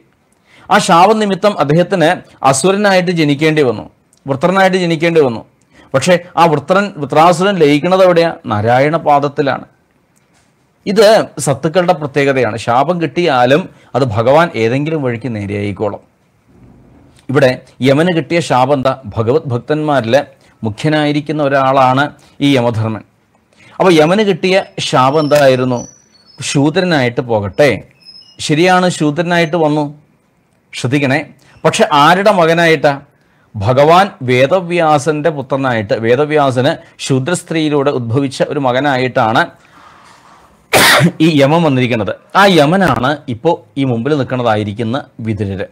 ആ ശാപം നിമിത്തം അദ്ദേഹത്തിന് അസുരനായിട്ട് ജനിക്കേണ്ടി വന്നു വൃത്രനായിട്ട് ജനിക്കേണ്ടി വന്നു പക്ഷേ ആ വൃത്രൻ വൃത്രാസുരൻ ലയിക്കുന്നത് എവിടെയാണ് നാരായണ പാദത്തിലാണ് ഇത് സത്തുക്കളുടെ പ്രത്യേകതയാണ് ശാപം കിട്ടിയാലും അത് ഭഗവാൻ ഏതെങ്കിലും വഴിക്ക് നേരെയായിക്കോളും ഇവിടെ യമന് കിട്ടിയ ശാപം എന്താ ഭഗവത് ഭക്തന്മാരിൽ മുഖ്യനായിരിക്കുന്ന ഒരാളാണ് ഈ യമധർമ്മൻ അപ്പോൾ യമന് കിട്ടിയ ശാപം എന്തായിരുന്നു ശൂദ്രനായിട്ട് പോകട്ടെ ശരിയാണ് ശൂദ്രനായിട്ട് വന്നു ശ്രദ്ധിക്കണേ പക്ഷെ ആരുടെ മകനായിട്ടാണ് ഭഗവാൻ വേദവ്യാസന്റെ പുത്രനായിട്ട് വേദവ്യാസന് ശുദ്ര സ്ത്രീയിലൂടെ ഉദ്ഭവിച്ച ഒരു മകനായിട്ടാണ് ഈ യമം വന്നിരിക്കുന്നത് ആ യമനാണ് ഇപ്പോൾ ഈ മുമ്പിൽ നിൽക്കുന്നതായിരിക്കുന്ന വിതുരര്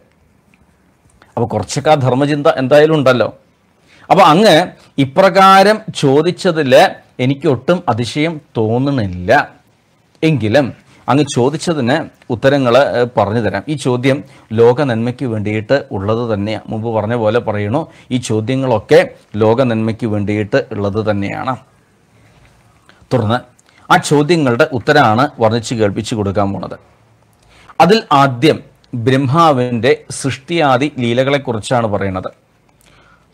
അപ്പോൾ കുറച്ചൊക്കെ ആ ധർമ്മചിന്ത എന്തായാലും ഉണ്ടല്ലോ അപ്പോൾ അങ്ങ് ഇപ്രകാരം ചോദിച്ചതിൽ എനിക്കൊട്ടും അതിശയം തോന്നണില്ല എങ്കിലും അങ്ങ് ചോദിച്ചതിന് ഉത്തരങ്ങൾ പറഞ്ഞു തരാം ഈ ചോദ്യം ലോക നന്മയ്ക്ക് വേണ്ടിയിട്ട് ഉള്ളത് തന്നെയാണ് മുമ്പ് പറഞ്ഞ പോലെ പറയണു ഈ ചോദ്യങ്ങളൊക്കെ ലോക നന്മയ്ക്ക് വേണ്ടിയിട്ട് ഉള്ളത് തന്നെയാണ് തുടർന്ന് ആ ചോദ്യങ്ങളുടെ ഉത്തരമാണ് വർണ്ണിച്ച് കേൾപ്പിച്ചു കൊടുക്കാൻ പോണത് അതിൽ ആദ്യം ബ്രഹ്മാവിൻ്റെ സൃഷ്ടിയാദി ലീലകളെക്കുറിച്ചാണ് പറയുന്നത്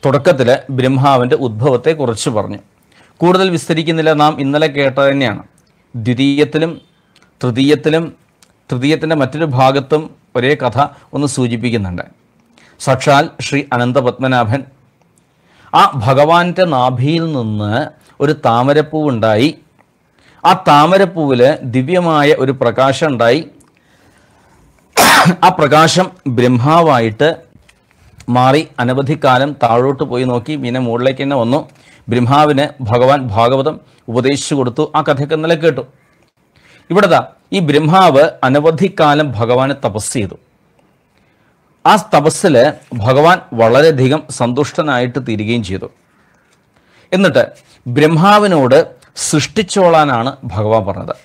തുടക്കത്തിൽ ബ്രഹ്മാവിൻ്റെ ഉദ്ഭവത്തെക്കുറിച്ച് പറഞ്ഞു കൂടുതൽ വിസ്തരിക്കുന്നില്ല നാം ഇന്നലെ കേട്ടത് തന്നെയാണ് ദ്വിതീയത്തിലും തൃതീയത്തിലും തൃതീയത്തിൻ്റെ മറ്റൊരു ഭാഗത്തും ഒരേ കഥ ഒന്ന് സൂചിപ്പിക്കുന്നുണ്ട് സാക്ഷാൽ ശ്രീ അനന്തപത്മനാഭൻ ആ ഭഗവാന്റെ നാഭിയിൽ നിന്ന് ഒരു താമരപ്പൂവുണ്ടായി ആ താമരപ്പൂവിൽ ദിവ്യമായ ഒരു പ്രകാശം ഉണ്ടായി ആ പ്രകാശം ബ്രഹ്മാവായിട്ട് മാറി അനവധി കാലം താഴോട്ട് പോയി നോക്കി പിന്നെ മുകളിലേക്ക് തന്നെ വന്നു ബ്രഹ്മാവിന് ഭഗവാൻ ഭാഗവതം ഉപദേശിച്ചു കൊടുത്തു ആ കഥയൊക്കെ ഇന്നലെ കേട്ടു ഇവിടെതാ ഈ ബ്രഹ്മാവ് അനവധി കാലം ഭഗവാനെ തപസ് ചെയ്തു ആ തപസ്സിൽ ഭഗവാൻ വളരെയധികം സന്തുഷ്ടനായിട്ട് തീരുകയും ചെയ്തു എന്നിട്ട് ബ്രഹ്മാവിനോട് സൃഷ്ടിച്ചോളാനാണ് ഭഗവാൻ പറഞ്ഞത്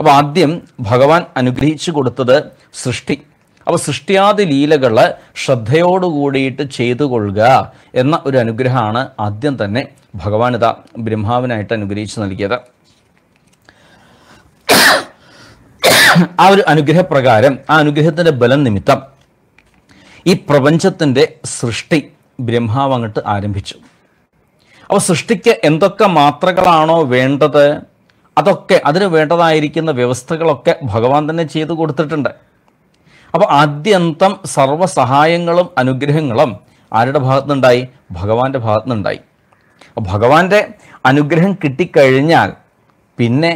അപ്പോൾ ആദ്യം ഭഗവാൻ അനുഗ്രഹിച്ചു കൊടുത്തത് സൃഷ്ടി അപ്പോൾ സൃഷ്ടിയാദി ലീലകൾ ശ്രദ്ധയോടുകൂടിയിട്ട് കൂടിയിട്ട് ചെയ്തു കൊള്ളുക എന്ന ഒരു അനുഗ്രഹമാണ് ആദ്യം തന്നെ ഭഗവാൻ ഇതാ ബ്രഹ്മാവിനായിട്ട് അനുഗ്രഹിച്ചു നൽകിയത് ആ ഒരു അനുഗ്രഹപ്രകാരം ആ അനുഗ്രഹത്തിൻ്റെ ബലം നിമിത്തം ഈ പ്രപഞ്ചത്തിൻ്റെ സൃഷ്ടി ബ്രഹ്മാവ് അങ്ങോട്ട് ആരംഭിച്ചു അപ്പോൾ സൃഷ്ടിക്ക് എന്തൊക്കെ മാത്രകളാണോ വേണ്ടത് അതൊക്കെ അതിന് വേണ്ടതായിരിക്കുന്ന വ്യവസ്ഥകളൊക്കെ ഭഗവാൻ തന്നെ ചെയ്തു കൊടുത്തിട്ടുണ്ട് അപ്പോൾ ആദ്യന്തം സർവ്വസഹായങ്ങളും അനുഗ്രഹങ്ങളും ആരുടെ നിന്നുണ്ടായി ഭഗവാന്റെ ഭാഗത്തുനിന്നുണ്ടായി ഭഗവാന്റെ അനുഗ്രഹം കിട്ടിക്കഴിഞ്ഞാൽ പിന്നെ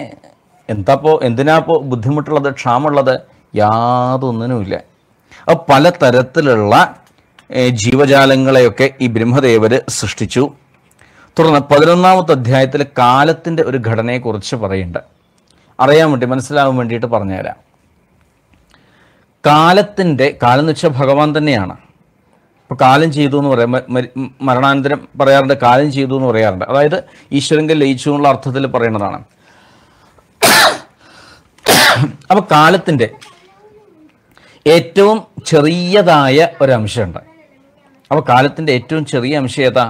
എന്താപ്പോ എന്തിനാപ്പോ ബുദ്ധിമുട്ടുള്ളത് ക്ഷാമുള്ളത് യാതൊന്നിനുമില്ല അപ്പോൾ പല തരത്തിലുള്ള ജീവജാലങ്ങളെയൊക്കെ ഈ ബ്രഹ്മദേവർ സൃഷ്ടിച്ചു തുടർന്ന് പതിനൊന്നാമത്തെ അധ്യായത്തിൽ കാലത്തിൻ്റെ ഒരു ഘടനയെക്കുറിച്ച് പറയുന്നുണ്ട് അറിയാൻ വേണ്ടി മനസ്സിലാവാൻ വേണ്ടിയിട്ട് പറഞ്ഞുതരാം കാലത്തിൻ്റെ കാലം എന്ന് വെച്ചാൽ ഭഗവാൻ തന്നെയാണ് ഇപ്പോൾ കാലം ചെയ്തു എന്ന് പറയാം മരണാനന്തരം പറയാറുണ്ട് കാലം ചെയ്തു എന്ന് പറയാറുണ്ട് അതായത് ഈശ്വരൻ ലയിച്ചു എന്നുള്ള അർത്ഥത്തിൽ പറയുന്നതാണ് അപ്പോൾ കാലത്തിൻ്റെ ഏറ്റവും ചെറിയതായ ഒരംശമുണ്ട് അപ്പോൾ കാലത്തിൻ്റെ ഏറ്റവും ചെറിയ അംശം ഏതാ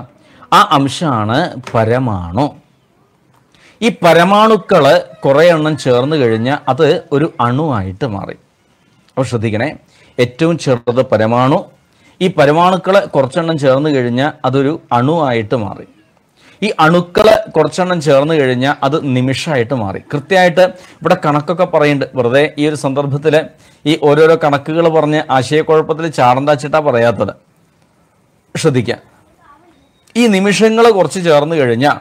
ആ അംശമാണ് പരമാണു ഈ പരമാണുക്കൾ കുറേ എണ്ണം ചേർന്ന് കഴിഞ്ഞാൽ അത് ഒരു അണുവായിട്ട് മാറി അപ്പോൾ ശ്രദ്ധിക്കണേ ഏറ്റവും ചെറുത് പരമാണു ഈ പരമാണുക്കൾ കുറച്ചെണ്ണം ചേർന്ന് കഴിഞ്ഞാൽ അതൊരു അണുവായിട്ട് മാറി ഈ അണുക്കള് കുറച്ചെണ്ണം ചേർന്ന് കഴിഞ്ഞാൽ അത് നിമിഷമായിട്ട് മാറി കൃത്യമായിട്ട് ഇവിടെ കണക്കൊക്കെ പറയുന്നുണ്ട് വെറുതെ ഈ ഒരു സന്ദർഭത്തിൽ ഈ ഓരോരോ കണക്കുകൾ പറഞ്ഞ് ആശയക്കുഴപ്പത്തിൽ ചാടന്താച്ചിട്ടാ പറയാത്തത് ശ്രദ്ധിക്കാം ഈ നിമിഷങ്ങൾ കുറച്ച് ചേർന്ന് കഴിഞ്ഞാൽ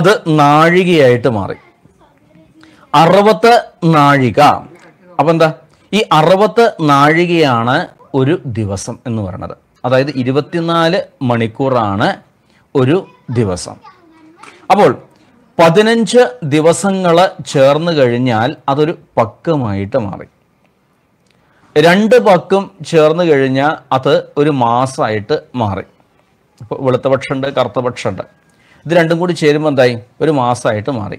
അത് നാഴികയായിട്ട് മാറി അറുപത്ത് നാഴിക അപ്പം എന്താ ഈ അറുപത്ത് നാഴികയാണ് ഒരു ദിവസം എന്ന് പറയുന്നത് അതായത് ഇരുപത്തിനാല് മണിക്കൂറാണ് ഒരു ദിവസം അപ്പോൾ പതിനഞ്ച് ദിവസങ്ങൾ ചേർന്ന് കഴിഞ്ഞാൽ അതൊരു പക്കമായിട്ട് മാറി രണ്ട് പക്കും ചേർന്ന് കഴിഞ്ഞാൽ അത് ഒരു മാസമായിട്ട് മാറി ഇപ്പോൾ കറുത്ത പക്ഷമുണ്ട് ഇത് രണ്ടും കൂടി ചേരുമ്പോൾ എന്തായി ഒരു മാസമായിട്ട് മാറി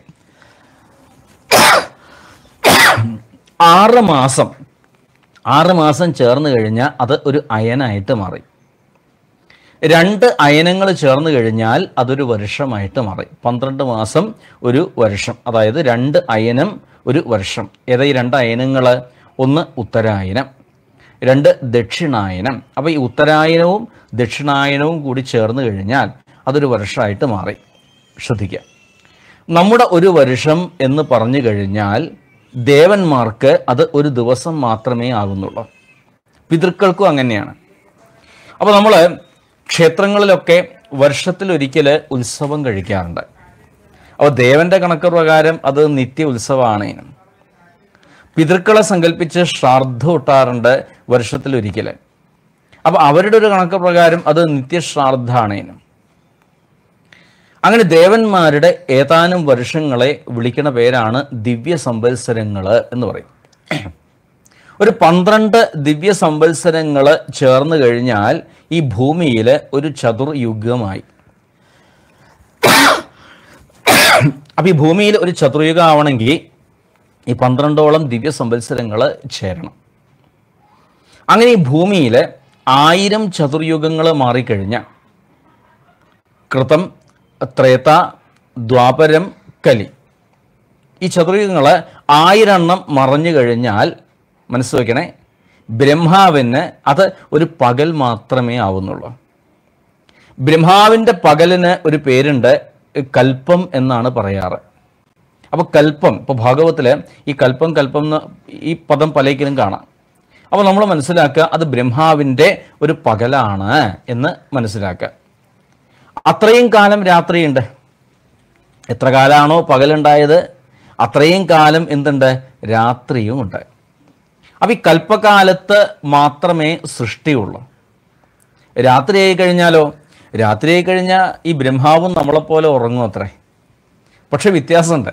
ആറ് മാസം ആറ് മാസം ചേർന്ന് കഴിഞ്ഞാൽ അത് ഒരു അയനായിട്ട് മാറി രണ്ട് അയനങ്ങൾ ചേർന്ന് കഴിഞ്ഞാൽ അതൊരു വർഷമായിട്ട് മാറി പന്ത്രണ്ട് മാസം ഒരു വർഷം അതായത് രണ്ട് അയനം ഒരു വർഷം ഏതാ ഈ രണ്ട് അയനങ്ങൾ ഒന്ന് ഉത്തരായനം രണ്ട് ദക്ഷിണായനം അപ്പോൾ ഈ ഉത്തരായനവും ദക്ഷിണായനവും കൂടി ചേർന്ന് കഴിഞ്ഞാൽ അതൊരു വർഷമായിട്ട് മാറി ശ്രദ്ധിക്കുക നമ്മുടെ ഒരു വർഷം എന്ന് പറഞ്ഞു കഴിഞ്ഞാൽ ദേവന്മാർക്ക് അത് ഒരു ദിവസം മാത്രമേ ആകുന്നുള്ളൂ പിതൃക്കൾക്കും അങ്ങനെയാണ് അപ്പോൾ നമ്മൾ ക്ഷേത്രങ്ങളിലൊക്കെ വർഷത്തിലൊരിക്കൽ ഉത്സവം കഴിക്കാറുണ്ട് അപ്പോൾ ദേവൻ്റെ കണക്ക് പ്രകാരം അത് നിത്യ ഉത്സവമാണ് പിതൃക്കളെ സങ്കല്പിച്ച് ശ്രാദ്ധ ഒട്ടാറുണ്ട് വർഷത്തിലൊരിക്കൽ അപ്പോൾ അവരുടെ ഒരു കണക്ക് പ്രകാരം അത് നിത്യശ്രാദ്ധാണ് അങ്ങനെ ദേവന്മാരുടെ ഏതാനും വർഷങ്ങളെ വിളിക്കുന്ന പേരാണ് ദിവ്യ സംവത്സരങ്ങൾ എന്ന് പറയും ഒരു പന്ത്രണ്ട് ദിവ്യ സംവത്സരങ്ങൾ ചേർന്ന് കഴിഞ്ഞാൽ ഈ ഭൂമിയിൽ ഒരു ചതുർയുഗമായി അപ്പം ഈ ഭൂമിയിൽ ഒരു ചതുർയുഗം ആവണമെങ്കിൽ ഈ പന്ത്രണ്ടോളം ദിവ്യ സംവത്സരങ്ങൾ ചേരണം അങ്ങനെ ഈ ഭൂമിയിൽ ആയിരം ചതുർയുഗങ്ങൾ മാറിക്കഴിഞ്ഞ കൃതം ത്രേത ദ്വാപരം കലി ഈ ചതുർയുഗങ്ങൾ ആയിരെണ്ണം മറഞ്ഞു കഴിഞ്ഞാൽ മനസ്സ് വയ്ക്കണേ ബ്രഹ്മാവിന് അത് ഒരു പകൽ മാത്രമേ ആവുന്നുള്ളൂ ബ്രഹ്മാവിൻ്റെ പകലിന് ഒരു പേരുണ്ട് കൽപ്പം എന്നാണ് പറയാറ് അപ്പോൾ കൽപ്പം ഇപ്പോൾ ഭാഗവത്തിൽ ഈ കൽപ്പം കൽപ്പം എന്ന് ഈ പദം പലയ്ക്കിലും കാണാം അപ്പോൾ നമ്മൾ മനസ്സിലാക്കുക അത് ബ്രഹ്മാവിൻ്റെ ഒരു പകലാണ് എന്ന് മനസ്സിലാക്കുക അത്രയും കാലം രാത്രിയുണ്ട് എത്ര കാലമാണോ പകലുണ്ടായത് അത്രയും കാലം എന്തുണ്ട് രാത്രിയും ഉണ്ട് അപ്പം ഈ കൽപ്പകാലത്ത് മാത്രമേ സൃഷ്ടിയുള്ളൂ രാത്രിയായി കഴിഞ്ഞാലോ രാത്രിയായി കഴിഞ്ഞാൽ ഈ ബ്രഹ്മാവും നമ്മളെപ്പോലെ ഉറങ്ങും അത്രേ പക്ഷെ വ്യത്യാസമുണ്ട്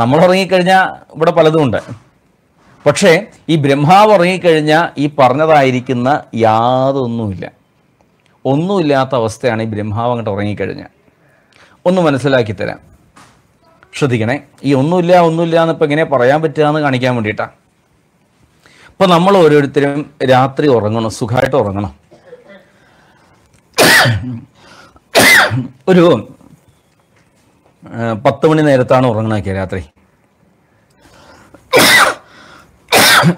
നമ്മൾ ഉറങ്ങിക്കഴിഞ്ഞാൽ ഇവിടെ പലതുമുണ്ട് പക്ഷേ ഈ ബ്രഹ്മാവ് ഉറങ്ങിക്കഴിഞ്ഞാൽ ഈ പറഞ്ഞതായിരിക്കുന്ന യാതൊന്നുമില്ല ഒന്നുമില്ലാത്ത അവസ്ഥയാണ് ഈ ബ്രഹ്മാവ് അങ്ങോട്ട് ഉറങ്ങിക്കഴിഞ്ഞാൽ ഒന്ന് മനസ്സിലാക്കി തരാം ശ്രദ്ധിക്കണേ ഈ ഒന്നുമില്ല ഒന്നുമില്ല എന്നിപ്പോൾ എങ്ങനെ പറയാൻ പറ്റുക എന്ന് കാണിക്കാൻ വേണ്ടിയിട്ടാണ് അപ്പോൾ നമ്മൾ ഓരോരുത്തരും രാത്രി ഉറങ്ങണം സുഖമായിട്ട് ഉറങ്ങണം ഒരു പത്ത് മണി നേരത്താണ് ഉറങ്ങണൊക്കെ രാത്രി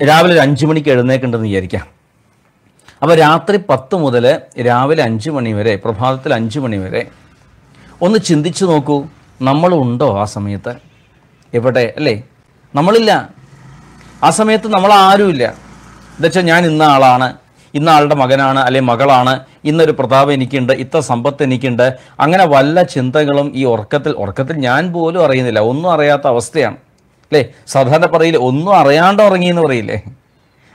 രാവിലെ ഒരു അഞ്ച് മണിക്ക് എഴുന്നേക്കുണ്ടെന്ന് വിചാരിക്കാം അപ്പോൾ രാത്രി പത്ത് മുതൽ രാവിലെ അഞ്ച് മണി വരെ പ്രഭാതത്തിൽ അഞ്ച് മണി വരെ ഒന്ന് ചിന്തിച്ചു നോക്കൂ നമ്മളുണ്ടോ ആ സമയത്ത് എവിടെ അല്ലേ നമ്മളില്ല ആ സമയത്ത് നമ്മൾ ആരുമില്ല എന്താച്ചാൽ ഞാൻ ഇന്ന ആളാണ് ഇന്ന ആളുടെ മകനാണ് അല്ലെങ്കിൽ മകളാണ് ഇന്നൊരു പ്രതാപം എനിക്കുണ്ട് ഇത്ര സമ്പത്ത് എനിക്കുണ്ട് അങ്ങനെ വല്ല ചിന്തകളും ഈ ഉറക്കത്തിൽ ഉറക്കത്തിൽ ഞാൻ പോലും അറിയുന്നില്ല ഒന്നും അറിയാത്ത അവസ്ഥയാണ് അല്ലേ സാധാരണ പറയില്ല ഒന്നും അറിയാണ്ട് ഉറങ്ങി എന്ന് പറയില്ലേ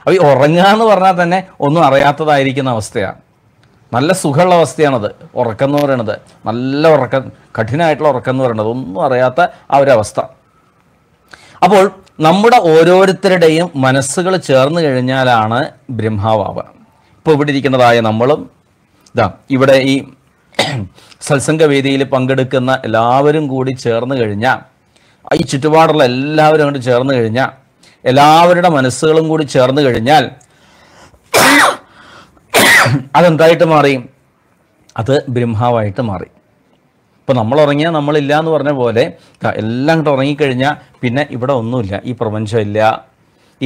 അപ്പോൾ ഈ ഉറങ്ങുക എന്ന് പറഞ്ഞാൽ തന്നെ ഒന്നും അറിയാത്തതായിരിക്കുന്ന അവസ്ഥയാണ് നല്ല സുഖമുള്ള അവസ്ഥയാണത് ഉറക്കം എന്ന് പറയണത് നല്ല ഉറക്കം കഠിനമായിട്ടുള്ള ഉറക്കം എന്ന് പറയണത് ഒന്നും അറിയാത്ത ആ ഒരവസ്ഥ അപ്പോൾ നമ്മുടെ ഓരോരുത്തരുടെയും മനസ്സുകൾ ചേർന്ന് കഴിഞ്ഞാലാണ് ബ്രഹ്മാവാവ് ഇപ്പോൾ ഇവിടെ ഇരിക്കുന്നതായ നമ്മളും ഇതാ ഇവിടെ ഈ സത്സംഗവേദിയിൽ പങ്കെടുക്കുന്ന എല്ലാവരും കൂടി ചേർന്ന് കഴിഞ്ഞാൽ ഈ ചുറ്റുപാടുള്ള എല്ലാവരും അങ്ങോട്ട് ചേർന്ന് കഴിഞ്ഞാൽ എല്ലാവരുടെ മനസ്സുകളും കൂടി ചേർന്ന് കഴിഞ്ഞാൽ അതെന്തായിട്ട് മാറി അത് ബ്രഹ്മാവായിട്ട് മാറി അപ്പോൾ നമ്മൾ ഉറങ്ങിയാൽ നമ്മളില്ല എന്ന് പറഞ്ഞ പോലെ എല്ലാം കൂടെ ഉറങ്ങിക്കഴിഞ്ഞാൽ പിന്നെ ഇവിടെ ഒന്നുമില്ല ഈ പ്രപഞ്ചമില്ല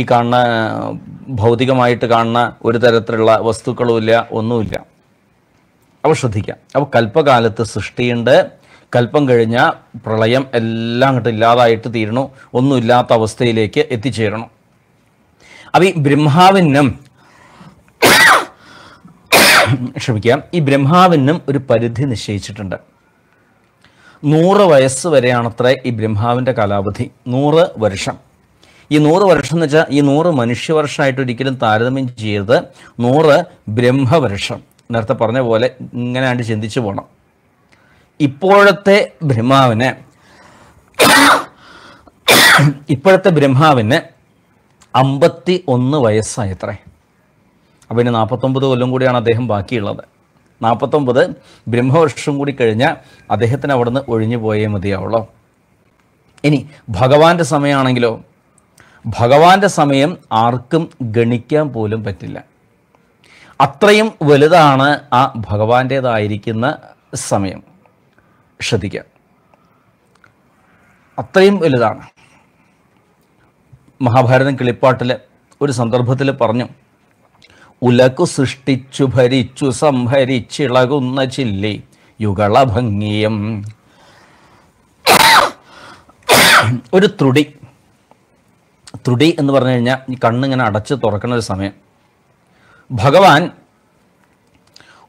ഈ കാണുന്ന ഭൗതികമായിട്ട് കാണുന്ന ഒരു തരത്തിലുള്ള വസ്തുക്കളുമില്ല ഒന്നുമില്ല അവ ശ്രദ്ധിക്കാം അപ്പോൾ കൽപ്പകാലത്ത് സൃഷ്ടിയുണ്ട് കൽപ്പം കഴിഞ്ഞാൽ പ്രളയം എല്ലാം അങ്ങോട്ട് ഇല്ലാതായിട്ട് തീരണു ഒന്നുമില്ലാത്ത അവസ്ഥയിലേക്ക് എത്തിച്ചേരണം അപ്പം ഈ ബ്രഹ്മാവിനും ക്ഷമിക്കാം ഈ ബ്രഹ്മാവിനും ഒരു പരിധി നിശ്ചയിച്ചിട്ടുണ്ട് നൂറ് വയസ്സ് വരെയാണ് അത്ര ഈ ബ്രഹ്മാവിൻ്റെ കാലാവധി നൂറ് വർഷം ഈ നൂറ് വർഷം എന്ന് വെച്ചാൽ ഈ നൂറ് മനുഷ്യവർഷമായിട്ട് ഒരിക്കലും താരതമ്യം ചെയ്യരുത് നൂറ് ബ്രഹ്മവർഷം നേരത്തെ പറഞ്ഞ പോലെ ഇങ്ങനെയാണ്ട് ചിന്തിച്ചു പോകണം ഇപ്പോഴത്തെ ബ്രഹ്മാവിന് ഇപ്പോഴത്തെ ബ്രഹ്മാവിന് അമ്പത്തി ഒന്ന് വയസ്സായത്രേ അപ്പം ഇനി നാൽപ്പത്തൊമ്പത് കൊല്ലം കൂടിയാണ് അദ്ദേഹം ബാക്കിയുള്ളത് നാൽപ്പത്തൊമ്പത് ബ്രഹ്മവർഷം കൂടി കഴിഞ്ഞാൽ അദ്ദേഹത്തിന് അവിടുന്ന് ഒഴിഞ്ഞു പോയേ മതിയാവുള്ളൂ ഇനി ഭഗവാന്റെ സമയമാണെങ്കിലോ ഭഗവാന്റെ സമയം ആർക്കും ഗണിക്കാൻ പോലും പറ്റില്ല അത്രയും വലുതാണ് ആ ഭഗവാന്റേതായിരിക്കുന്ന സമയം ശ്രദ്ധിക്കുക അത്രയും വലുതാണ് മഹാഭാരതം കിളിപ്പാട്ടിൽ ഒരു സന്ദർഭത്തിൽ പറഞ്ഞു ഉലകു സൃഷ്ടിച്ചു ഭരിച്ചു സംഭരിച്ചിളകുന്ന ചില്ലി യുഗളഭംഗീയം ഒരു ത്രുടി ത്രുടി എന്ന് പറഞ്ഞു കഴിഞ്ഞാൽ ഈ കണ്ണിങ്ങനെ അടച്ച് തുറക്കുന്ന ഒരു സമയം ഭഗവാൻ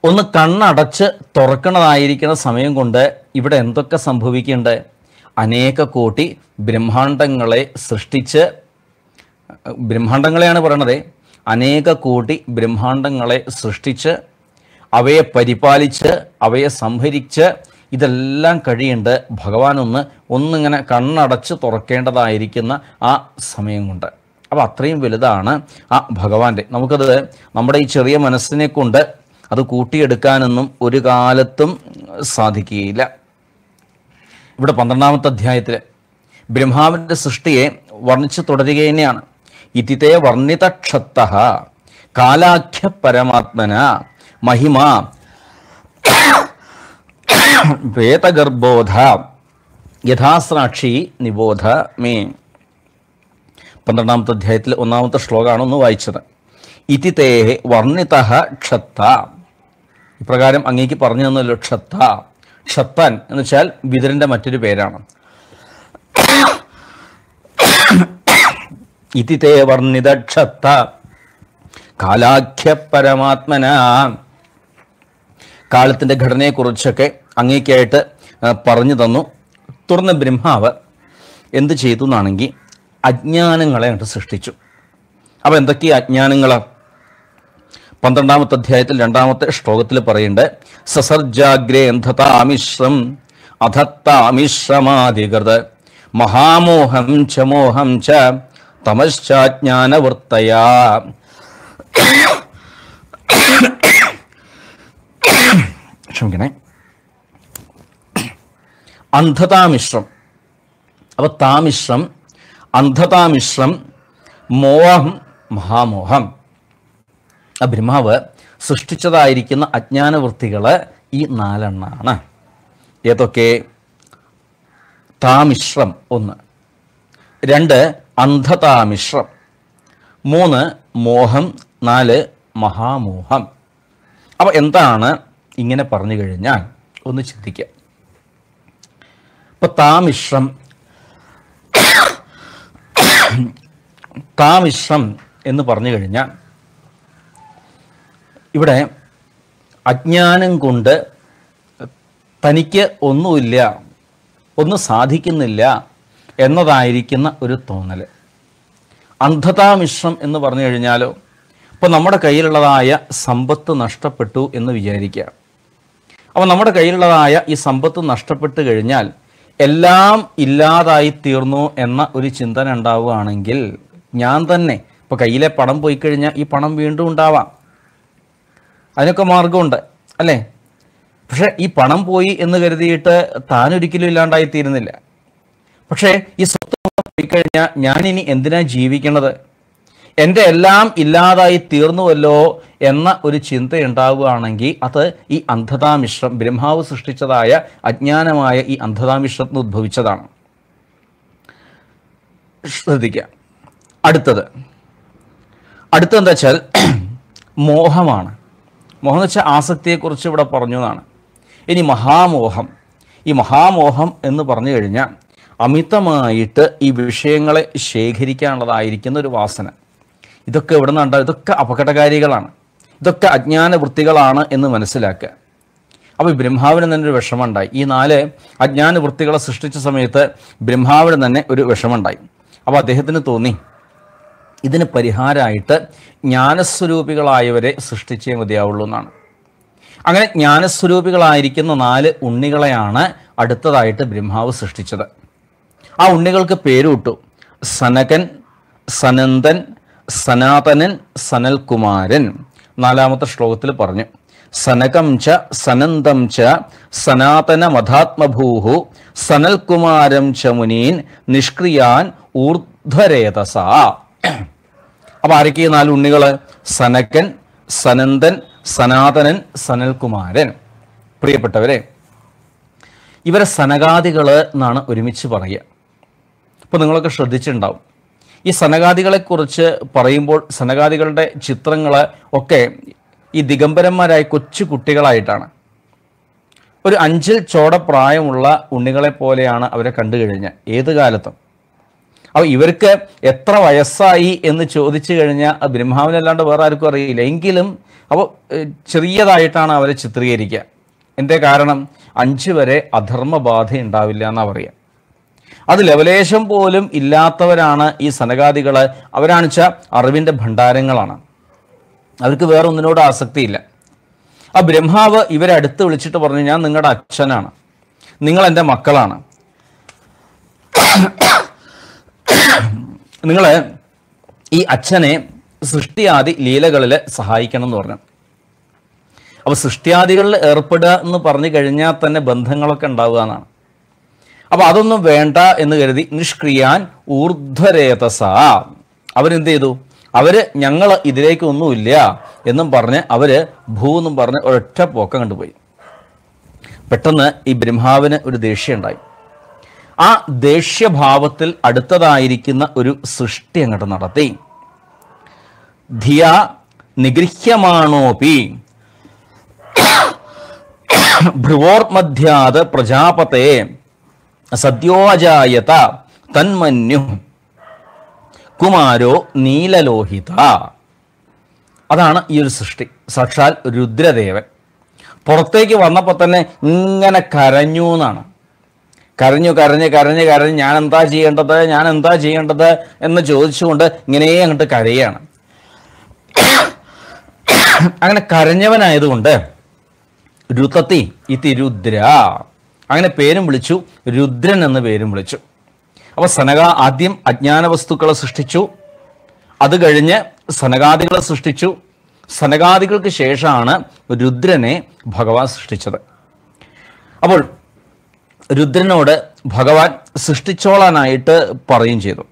ഒന്ന് കണ്ണടച്ച് തുറക്കണതായിരിക്കുന്ന സമയം കൊണ്ട് ഇവിടെ എന്തൊക്കെ സംഭവിക്കേണ്ട അനേക കോട്ടി ബ്രഹ്മാണ്ടങ്ങളെ സൃഷ്ടിച്ച് ബ്രഹ്മാണ്ടങ്ങളെയാണ് പറയണത് അനേക കോടി ബ്രഹ്മാണ്ടങ്ങളെ സൃഷ്ടിച്ച് അവയെ പരിപാലിച്ച് അവയെ സംഹരിച്ച് ഇതെല്ലാം കഴിയേണ്ട ഭഗവാനൊന്ന് ഒന്നിങ്ങനെ കണ്ണടച്ച് തുറക്കേണ്ടതായിരിക്കുന്ന ആ സമയം കൊണ്ട് അപ്പോൾ അത്രയും വലുതാണ് ആ ഭഗവാന്റെ നമുക്കത് നമ്മുടെ ഈ ചെറിയ മനസ്സിനെ കൊണ്ട് അത് കൂട്ടിയെടുക്കാനൊന്നും ഒരു കാലത്തും സാധിക്കുകയില്ല ഇവിടെ പന്ത്രണ്ടാമത്തെ അധ്യായത്തിൽ ബ്രഹ്മാവിൻ്റെ സൃഷ്ടിയെ വർണ്ണിച്ച് തുടരുക തന്നെയാണ് ഇതി വർണ്ണിതക്ഷത്ത കാലാഖ്യ പരമാത്മന മഹിമ വേദഗർഭോധ യഥാസാക്ഷി നിബോധ മേ പന്ത്രണ്ടാമത്തെ അധ്യായത്തിൽ ഒന്നാമത്തെ ശ്ലോകമാണ് ഒന്ന് വായിച്ചത് ഇതി തേ വർണ്ണിത ക്ഷത്ത ഇപ്രകാരം അങ്ങേക്ക് പറഞ്ഞു തന്നല്ലോ ക്ഷത്ത ക്ഷത്തൻ എന്ന് വെച്ചാൽ വിതരൻ്റെ മറ്റൊരു പേരാണ് ഇതി തേ വർണ്ണിതക്ഷത്ത കാലാഖ്യപരമാത്മന കാലത്തിൻ്റെ ഘടനയെക്കുറിച്ചൊക്കെ അങ്ങേക്കായിട്ട് പറഞ്ഞു തന്നു തുടർന്ന് ബ്രഹ്മാവ് എന്ത് ചെയ്തു എന്നാണെങ്കിൽ അജ്ഞാനങ്ങളെ അങ്ങോട്ട് സൃഷ്ടിച്ചു അപ്പോൾ എന്തൊക്കെയാ അജ്ഞാനങ്ങൾ പന്ത്രണ്ടാമത്തെ അധ്യായത്തിൽ രണ്ടാമത്തെ ശ്ലോകത്തിൽ പറയുന്നുണ്ട് സസർജാഗ്രേന്ധതാമിശ്രം അധത്താമിശ്രമാധികൃത മഹാമോഹം ച മോഹം ച തമശ്ചാജ്ഞാനവൃത്തയാ ക്ഷമിക്കണേ അന്ധതാമിശ്രം അപ്പൊ താമിശ്രം അന്ധതാമിശ്രം മോഹം മഹാമോഹം ആ ബ്രഹ്മാവ് സൃഷ്ടിച്ചതായിരിക്കുന്ന അജ്ഞാനവൃത്തികള് ഈ നാലെണ്ണാണ് ഏതൊക്കെ താമിശ്രം ഒന്ന് രണ്ട് അന്ധതാമിശ്രം മൂന്ന് മോഹം നാല് മഹാമോഹം അപ്പോൾ എന്താണ് ഇങ്ങനെ പറഞ്ഞു കഴിഞ്ഞാൽ ഒന്ന് ചിന്തിക്കുക ഇപ്പം താമിശ്രം താമിശ്രം എന്ന് പറഞ്ഞു കഴിഞ്ഞാൽ ഇവിടെ അജ്ഞാനം കൊണ്ട് തനിക്ക് ഒന്നുമില്ല ഒന്നും സാധിക്കുന്നില്ല എന്നതായിരിക്കുന്ന ഒരു തോന്നൽ മിശ്രം എന്ന് പറഞ്ഞു കഴിഞ്ഞാലോ ഇപ്പോൾ നമ്മുടെ കയ്യിലുള്ളതായ സമ്പത്ത് നഷ്ടപ്പെട്ടു എന്ന് വിചാരിക്കുക അപ്പോൾ നമ്മുടെ കയ്യിലുള്ളതായ ഈ സമ്പത്ത് നഷ്ടപ്പെട്ടു കഴിഞ്ഞാൽ എല്ലാം ഇല്ലാതായി തീർന്നു എന്ന ഒരു ചിന്തന ഉണ്ടാവുകയാണെങ്കിൽ ഞാൻ തന്നെ ഇപ്പോൾ കയ്യിലെ പണം പോയി കഴിഞ്ഞാൽ ഈ പണം വീണ്ടും ഉണ്ടാവാം അതിനൊക്കെ മാർഗമുണ്ട് അല്ലേ പക്ഷേ ഈ പണം പോയി എന്ന് കരുതിയിട്ട് താനൊരിക്കലും ഇല്ലാണ്ടായി തീരുന്നില്ല പക്ഷേ ഈ സ്വത്ത് പോയി കഴിഞ്ഞാൽ ഞാനിനി എന്തിനാ ജീവിക്കണത് എൻ്റെ എല്ലാം ഇല്ലാതായി തീർന്നുവല്ലോ എന്ന ഒരു ചിന്ത ഉണ്ടാവുകയാണെങ്കിൽ അത് ഈ അന്ധതാമിശ്രം ബ്രഹ്മാവ് സൃഷ്ടിച്ചതായ അജ്ഞാനമായ ഈ അന്ധതാമിശ്രത്തിന് ഉദ്ഭവിച്ചതാണ് ശ്രദ്ധിക്കുക അടുത്തത് അടുത്തെന്താ വെച്ചാൽ മോഹമാണ് മോഹം എന്ന് വെച്ചാൽ ആസക്തിയെക്കുറിച്ച് ഇവിടെ പറഞ്ഞതാണ് ഇനി മഹാമോഹം ഈ മഹാമോഹം എന്ന് പറഞ്ഞു കഴിഞ്ഞാൽ അമിതമായിട്ട് ഈ വിഷയങ്ങളെ ശേഖരിക്കാനുള്ളതായിരിക്കുന്ന ഒരു വാസന ഇതൊക്കെ എവിടെ നിന്നുണ്ടാവും ഇതൊക്കെ അപകടകാരികളാണ് ഇതൊക്കെ അജ്ഞാന വൃത്തികളാണ് എന്ന് മനസ്സിലാക്കുക അപ്പോൾ ബ്രഹ്മാവിന് തന്നെ ഒരു വിഷമമുണ്ടായി ഈ നാല് അജ്ഞാന വൃത്തികളെ സൃഷ്ടിച്ച സമയത്ത് ബ്രഹ്മാവിന് തന്നെ ഒരു വിഷമമുണ്ടായി അപ്പോൾ അദ്ദേഹത്തിന് തോന്നി ഇതിന് പരിഹാരമായിട്ട് ജ്ഞാനസ്വരൂപികളായവരെ സൃഷ്ടിച്ചേ മതിയാവുള്ളൂ എന്നാണ് അങ്ങനെ ജ്ഞാനസ്വരൂപികളായിരിക്കുന്ന നാല് ഉണ്ണികളെയാണ് അടുത്തതായിട്ട് ബ്രഹ്മാവ് സൃഷ്ടിച്ചത് ആ ഉണ്ണികൾക്ക് പേരുവിട്ടു സനകൻ സനന്ദൻ സനാതനൻ സനൽകുമാരൻ നാലാമത്തെ ശ്ലോകത്തിൽ പറഞ്ഞു സനകം ച സനന്ദം ച സനാതന മതാത്മഭൂഹു സനൽകുമാരം ച മുനീൻ നിഷ്ക്രിയാൻ ഊർധ്വരേതസ അപ്പൊ ആരൊക്കെ ഈ നാല് ഉണ്ണികള് സനകൻ സനന്ദൻ സനാതനൻ സനൽകുമാരൻ പ്രിയപ്പെട്ടവരെ ഇവരെ സനകാദികള് എന്നാണ് ഒരുമിച്ച് പറയുക ഇപ്പം നിങ്ങളൊക്കെ ശ്രദ്ധിച്ചിട്ടുണ്ടാവും ഈ സനഗാദികളെക്കുറിച്ച് പറയുമ്പോൾ സനഗാദികളുടെ ചിത്രങ്ങൾ ഒക്കെ ഈ ദിഗംബരന്മാരായ കൊച്ചു കുട്ടികളായിട്ടാണ് ഒരു അഞ്ചിൽ ചോട പ്രായമുള്ള ഉണ്ണികളെ പോലെയാണ് അവരെ കണ്ടു കഴിഞ്ഞ ഏത് കാലത്തും അപ്പോൾ ഇവർക്ക് എത്ര വയസ്സായി എന്ന് ചോദിച്ചു കഴിഞ്ഞാൽ അത് ബ്രഹ്മാവിനല്ലാണ്ട് വേറെ ആർക്കും അറിയില്ല എങ്കിലും അപ്പോൾ ചെറിയതായിട്ടാണ് അവരെ ചിത്രീകരിക്കുക എൻ്റെ കാരണം അഞ്ച് വരെ അധർമ്മബാധ ഉണ്ടാവില്ല എന്നാണ് പറയുക അത് ലവലേശം പോലും ഇല്ലാത്തവരാണ് ഈ സനഗാദികൾ അവരാണിച്ച അറിവിൻ്റെ ഭണ്ഡാരങ്ങളാണ് അവർക്ക് വേറെ ഒന്നിനോട് ആസക്തിയില്ല ആ ബ്രഹ്മാവ് ഇവരെ അടുത്ത് വിളിച്ചിട്ട് പറഞ്ഞു ഞാൻ നിങ്ങളുടെ അച്ഛനാണ് നിങ്ങൾ എൻ്റെ മക്കളാണ് നിങ്ങൾ ഈ അച്ഛനെ സൃഷ്ടിയാദി ലീലകളിൽ സഹായിക്കണം എന്ന് പറഞ്ഞു അപ്പോൾ സൃഷ്ടിയാദികളിൽ ഏർപ്പെടുക എന്ന് പറഞ്ഞു കഴിഞ്ഞാൽ തന്നെ ബന്ധങ്ങളൊക്കെ ഉണ്ടാവുക എന്നാണ് അപ്പോൾ അതൊന്നും വേണ്ട എന്ന് കരുതി നിഷ്ക്രിയാൻ ഊർധ്വരേതസ അവരെന്ത് ചെയ്തു അവർ ഞങ്ങൾ ഇതിലേക്കൊന്നുമില്ല എന്നും പറഞ്ഞ് അവർ ഭൂ എന്നും പറഞ്ഞ് ഒരൊറ്റ പോക്കം കണ്ടുപോയി പെട്ടെന്ന് ഈ ബ്രഹ്മാവിന് ഒരു ദേഷ്യമുണ്ടായി ആ ദേഷ്യഭാവത്തിൽ അടുത്തതായിരിക്കുന്ന ഒരു സൃഷ്ടി അങ്ങോട്ട് നടത്തി ധിയ നിഗൃഹ്യമാണോപി ഭ്രുവോർമധ്യാത് പ്രജാപത്തെ സദ്യോജായത തന്മന്യു കുമാരോ നീലലോഹിത അതാണ് ഈ ഒരു സൃഷ്ടി സാക്ഷാൽ രുദ്രദേവൻ പുറത്തേക്ക് വന്നപ്പോൾ തന്നെ ഇങ്ങനെ കരഞ്ഞു എന്നാണ് കരഞ്ഞു കരഞ്ഞ് കരഞ്ഞ് കരഞ്ഞ് ഞാൻ എന്താ ചെയ്യേണ്ടത് ഞാൻ എന്താ ചെയ്യേണ്ടത് എന്ന് ചോദിച്ചുകൊണ്ട് ഇങ്ങനെ അങ്ങോട്ട് കരയാണ് അങ്ങനെ കരഞ്ഞവനായതുകൊണ്ട് രുതത്തി ഇതി രുദ്ര അങ്ങനെ പേരും വിളിച്ചു രുദ്രൻ എന്ന പേരും വിളിച്ചു അപ്പോൾ സനക ആദ്യം അജ്ഞാന വസ്തുക്കളെ സൃഷ്ടിച്ചു അത് കഴിഞ്ഞ് സനകാദികളെ സൃഷ്ടിച്ചു സനകാദികൾക്ക് ശേഷമാണ് രുദ്രനെ ഭഗവാൻ സൃഷ്ടിച്ചത് അപ്പോൾ രുദ്രനോട് ഭഗവാൻ സൃഷ്ടിച്ചോളാനായിട്ട് പറയുകയും ചെയ്തു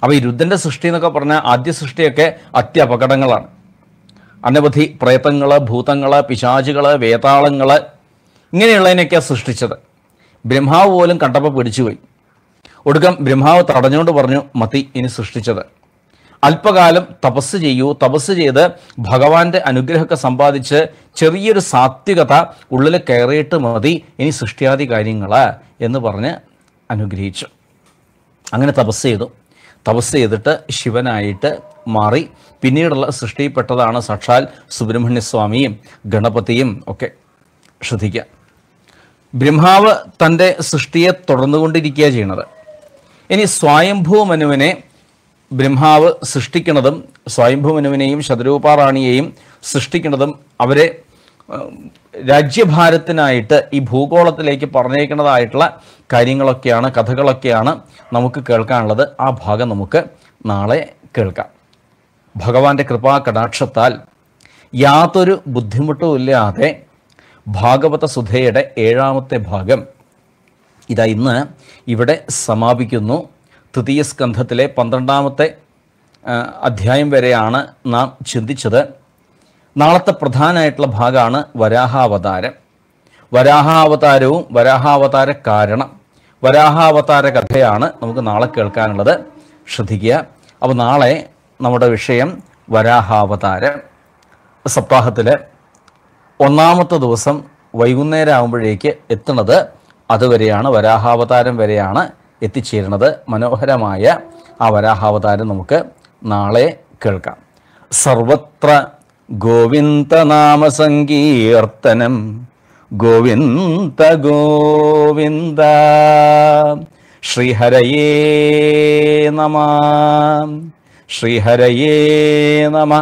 അപ്പോൾ ഈ രുദ്രൻ്റെ സൃഷ്ടി എന്നൊക്കെ പറഞ്ഞാൽ ആദ്യ സൃഷ്ടിയൊക്കെ അത്യപകടങ്ങളാണ് അനവധി പ്രേതങ്ങൾ ഭൂതങ്ങൾ പിശാചുകൾ വേതാളങ്ങൾ ഇങ്ങനെയുള്ളതിനൊക്കെയാണ് സൃഷ്ടിച്ചത് ബ്രഹ്മാവ് പോലും കണ്ടപ്പോൾ പിടിച്ചുപോയി ഒടുക്കം ബ്രഹ്മാവ് തടഞ്ഞുകൊണ്ട് പറഞ്ഞു മതി ഇനി സൃഷ്ടിച്ചത് അല്പകാലം തപസ് ചെയ്യൂ തപസ് ചെയ്ത് ഭഗവാന്റെ അനുഗ്രഹമൊക്കെ സമ്പാദിച്ച് ചെറിയൊരു സാത്വികത ഉള്ളിൽ കയറിയിട്ട് മതി ഇനി സൃഷ്ടിയാദി കാര്യങ്ങൾ എന്ന് പറഞ്ഞ് അനുഗ്രഹിച്ചു അങ്ങനെ തപസ് ചെയ്തു തപസ് ചെയ്തിട്ട് ശിവനായിട്ട് മാറി പിന്നീടുള്ള സൃഷ്ടിയിൽപ്പെട്ടതാണ് സാക്ഷാൽ സുബ്രഹ്മണ്യസ്വാമിയും ഗണപതിയും ഒക്കെ ശ്രദ്ധിക്കുക ബ്രഹ്മാവ് തൻ്റെ സൃഷ്ടിയെ തുടർന്നുകൊണ്ടിരിക്കുക ചെയ്യണത് ഇനി സ്വയംഭൂ മനുവിനെ ബ്രഹ്മാവ് സൃഷ്ടിക്കുന്നതും സ്വയംഭൂ മനുവിനെയും ശതരൂപാറാണിയെയും സൃഷ്ടിക്കുന്നതും അവരെ രാജ്യഭാരത്തിനായിട്ട് ഈ ഭൂഗോളത്തിലേക്ക് പറഞ്ഞേക്കുന്നതായിട്ടുള്ള കാര്യങ്ങളൊക്കെയാണ് കഥകളൊക്കെയാണ് നമുക്ക് കേൾക്കാനുള്ളത് ആ ഭാഗം നമുക്ക് നാളെ കേൾക്കാം ഭഗവാന്റെ കൃപാ കടാക്ഷത്താൽ യാതൊരു ബുദ്ധിമുട്ടും ഇല്ലാതെ ഭാഗവത സുധയുടെ ഏഴാമത്തെ ഭാഗം ഇതാ ഇന്ന് ഇവിടെ സമാപിക്കുന്നു തൃതീയ സ്കന്ധത്തിലെ പന്ത്രണ്ടാമത്തെ അധ്യായം വരെയാണ് നാം ചിന്തിച്ചത് നാളത്തെ പ്രധാനമായിട്ടുള്ള ഭാഗമാണ് വരാഹാവതാരം വരാഹാവതാരവും വരാഹാവതാര കാരണം വരാഹാവതാര കഥയാണ് നമുക്ക് നാളെ കേൾക്കാനുള്ളത് ശ്രദ്ധിക്കുക അപ്പോൾ നാളെ നമ്മുടെ വിഷയം വരാഹാവതാരം സപ്താഹത്തിൽ ഒന്നാമത്തെ ദിവസം വൈകുന്നേരം ആകുമ്പോഴേക്ക് എത്തുന്നത് അതുവരെയാണ് വരാഹാവതാരം വരെയാണ് എത്തിച്ചേരുന്നത് മനോഹരമായ ആ വരാഹാവതാരം നമുക്ക് നാളെ കേൾക്കാം സർവത്ര ഗോവിന്ദനാമസങ്കീർത്തനം ഗോവിന്ദ ഗോവിന്ദ ശ്രീഹരയേ നമ ശ്രീഹരയേ നമ